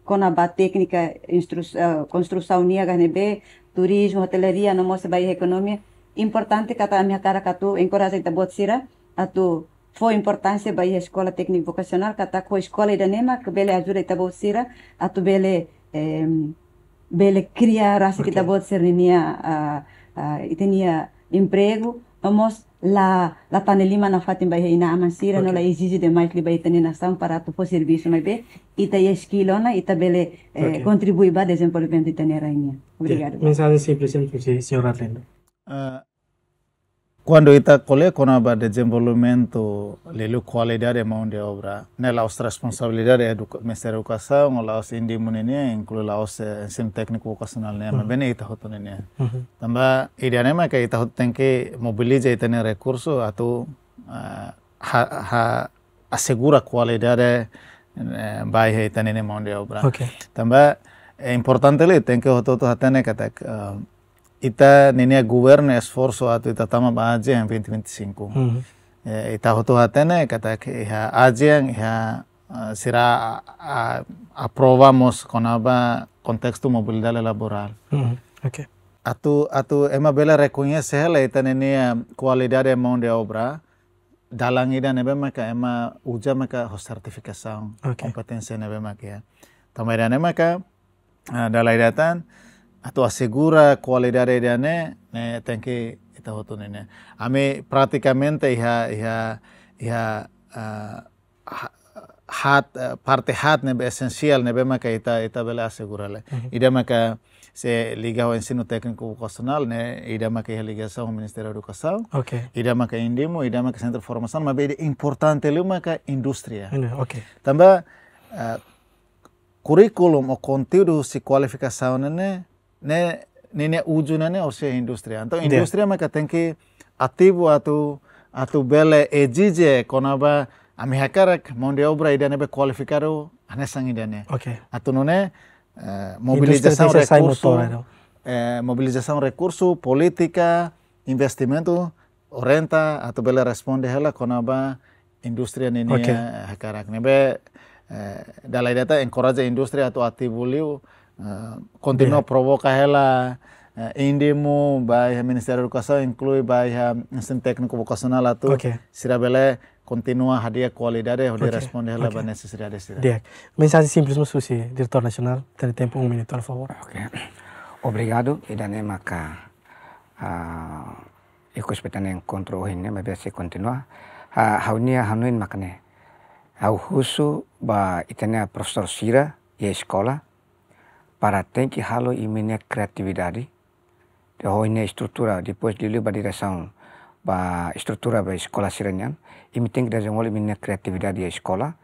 Speaker 4: kona ba técnica uh, construção nia ganebe turismo hotelaria no mosa ba economia importante a minha cara katu encourage ta bot sira atu foi importância a Escola técnica Vocacional, que está com a Escola Iranema, que bele ajuda bolsira a tu bele, eh, bele criar, a que Itabocira tinha, uh, tinha emprego, vamos lá, lá panelima na fatin Bahia na okay. não lá exige demais que Bahia tenha nação para tu for serviço, mas é bem, e tá esquilona, e tá bele eh, okay. contribui para desenvolvimento da rainha. Obrigado.
Speaker 1: Mensagem simples, simples, senhor Atlenda. Uh,
Speaker 3: Quando ita cole de desenvolvimento lelu qualidade mão de obra, la laos responsabilidade edu Ministério Educação, laos indi inclu la laos ensino técnico vocacional ne, ma bem ita hoto Tamba ida ne ma que ita hoto tenke mobilize ita ne recurso atau ha, ha asegura qualidade eh, bai ita ne mão de obra. Tamba importante le tenke que hoto hoto hatane katak uh, ita nenia governo esforso atu ita tama ba yang 2025 mm -hmm. e, ita hotu hatene kata iha yang iha sira uh, aprovamos konaba mobil mobilidade laboral mm atu atu ema bela rekunya ela ita nenia kualidade mão de obra dalang ida nebe maka ema uja maka ho sertifikasi okay. competência nebe maka ya nebe maka uh, dalai datan atau asegura kualidade dane ne tenke ita hotone ne ame praticamente iha iha iha hat parte hat ne be esensial ne be maka ita ita bele asegurale le ida maka se liga o ensino tecnico vocacional ne ida maka iha liga sa o ministerio ida maka indimo ida maka centro formação ma be importante le maka industria Oke. tamba kurikulum curriculum o conteúdo si qualificação ne, ne ne nene ujuna ne ose industria anto industria ma katen ki atibu atu atu bele ejije konaba ami hakarak monde obra idane be kualifikaru ane idane. dane okay atu none uh, mobilização recurso uh, mobilização recurso política investimento renta atu bele responde hela konaba industria nene okay. Eh, hakarak nebe uh, eh, dalai data encourage industria atu atibu liu Uh, continua a provocar ela uh, indemo vai Ministério da Educação inclui vai ensino técnico vocacional lá tu okay. sirabele continua hadia qualidade hadia
Speaker 1: okay. responde ela okay. necessidade sira Diak mensagem simples mas susi diretor nacional tem tempo um minuto por
Speaker 2: favor Ok. obrigado ah, ah, ah, e dane maka uh, ikut encontro yang kontrol mas mabesi continua uh, haunia hanuin makne au husu ba itania professor sira ya e escola, para tem que ralo e minha criatividade. de na estrutura depois de liba direção ba estrutura ba escola e imi tem que desenvolver minha criatividade da escola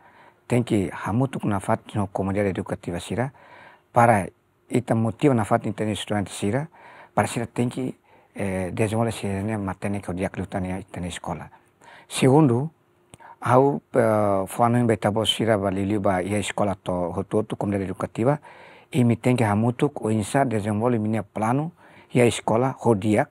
Speaker 2: tem que hamutuk na fat no comunidade educativa sira para ita motivo na fat interne estudante sira para sira tem que eh, desenvolver sirenya matene que o dia clutania ya interne escola segundo au uh, eh, fuano em betabos sira ba liliba ia escola to hotu hotu comunidade educativa e me tem que hamutuk o insa minha plano e a escola rodiak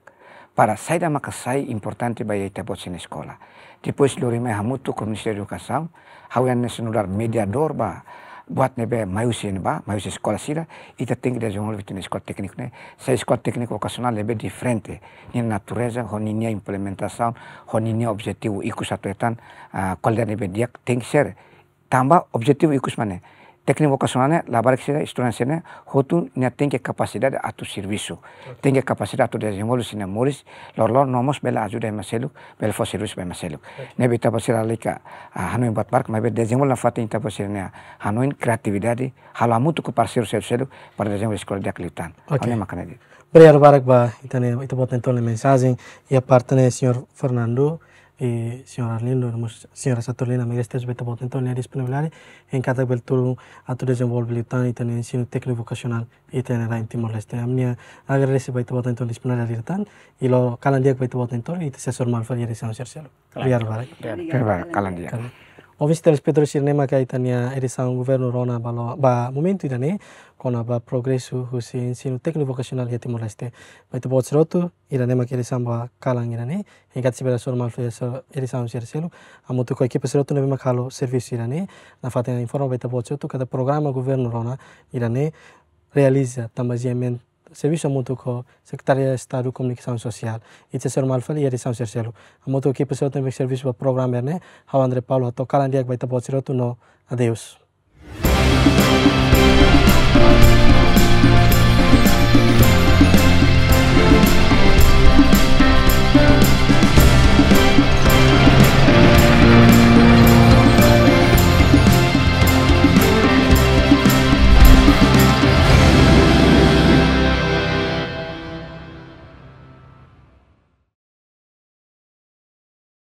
Speaker 2: para sair da Macassai importante ba yaita bot sin escola. Depois me hamutuk o Ministério de Educação, hawian nesenular mediador ba buat nebe maiusi ba mayusi escola sira ita tem que desenvolver na escola técnico ne, sa escola técnico vocacional lebe diferente ni natureza nia implementação honinia objetivo ikus satu etan uh, kualidade nebe diak tem que ser tambah objetivo ikus mana teknik vokasionalnya, labar kita istilahnya sini hotu nya tinggi kapasitas atau servisu tinggi kapasitas atau dari mulus sini mulus lor lor nomos bela aju dari maseluk bela for servis bela maseluk ne kita pasir alika ah, hanuin buat park mabe dari mulus nafati kita pasir nya hanuin kreativitas di halamu tuh ke servis seluk pada dari mulus sekolah dia kelihatan
Speaker 1: hanya makanya di beri Barack, ba, itu nih itu buat mensagem e ya parte, né, Fernando, η signora Arlindo, η signora Σατορλίνα, με ρεστές βέτα από τεντών, είναι διsponibilare, εν κατά βελτούλου ατου desenvolvilitan ήταν εν sino tecnico vocacional ήταν ρα in Timor Leste. Αμνία αγρέσει βέτα από τεντών disponibilare rirtan, η lo kalandiak βέτα από τεντών, είτε σε σορμάλ φαγέρι σαν σερσέλο.
Speaker 2: Ριάρ βάρα. Ριάρ βάρα, kalandiak.
Speaker 1: Ovis telespetro sirnema ka itania erisan governo rona balo ba momento itane konaba progresu husi sinu tekno vocacional heti mulai ste baita bot serotu ira nema kiri samba kalang ira ne ingat sibera sol mal fle so iri sam sir selu amu tu koiki peserotu nema kalo servis ira ne na fatena informa baita bot serotu kada programa governo rona ira ne realiza tambaziamen serviço muito com ko sekretaria estado de comunicação social e te ser mal falei iri samu sir selu amu tu koiki serotu nema servis ba program programa ne andre paulo to kalang dia baita bot serotu no adeus Thank you. Thank you.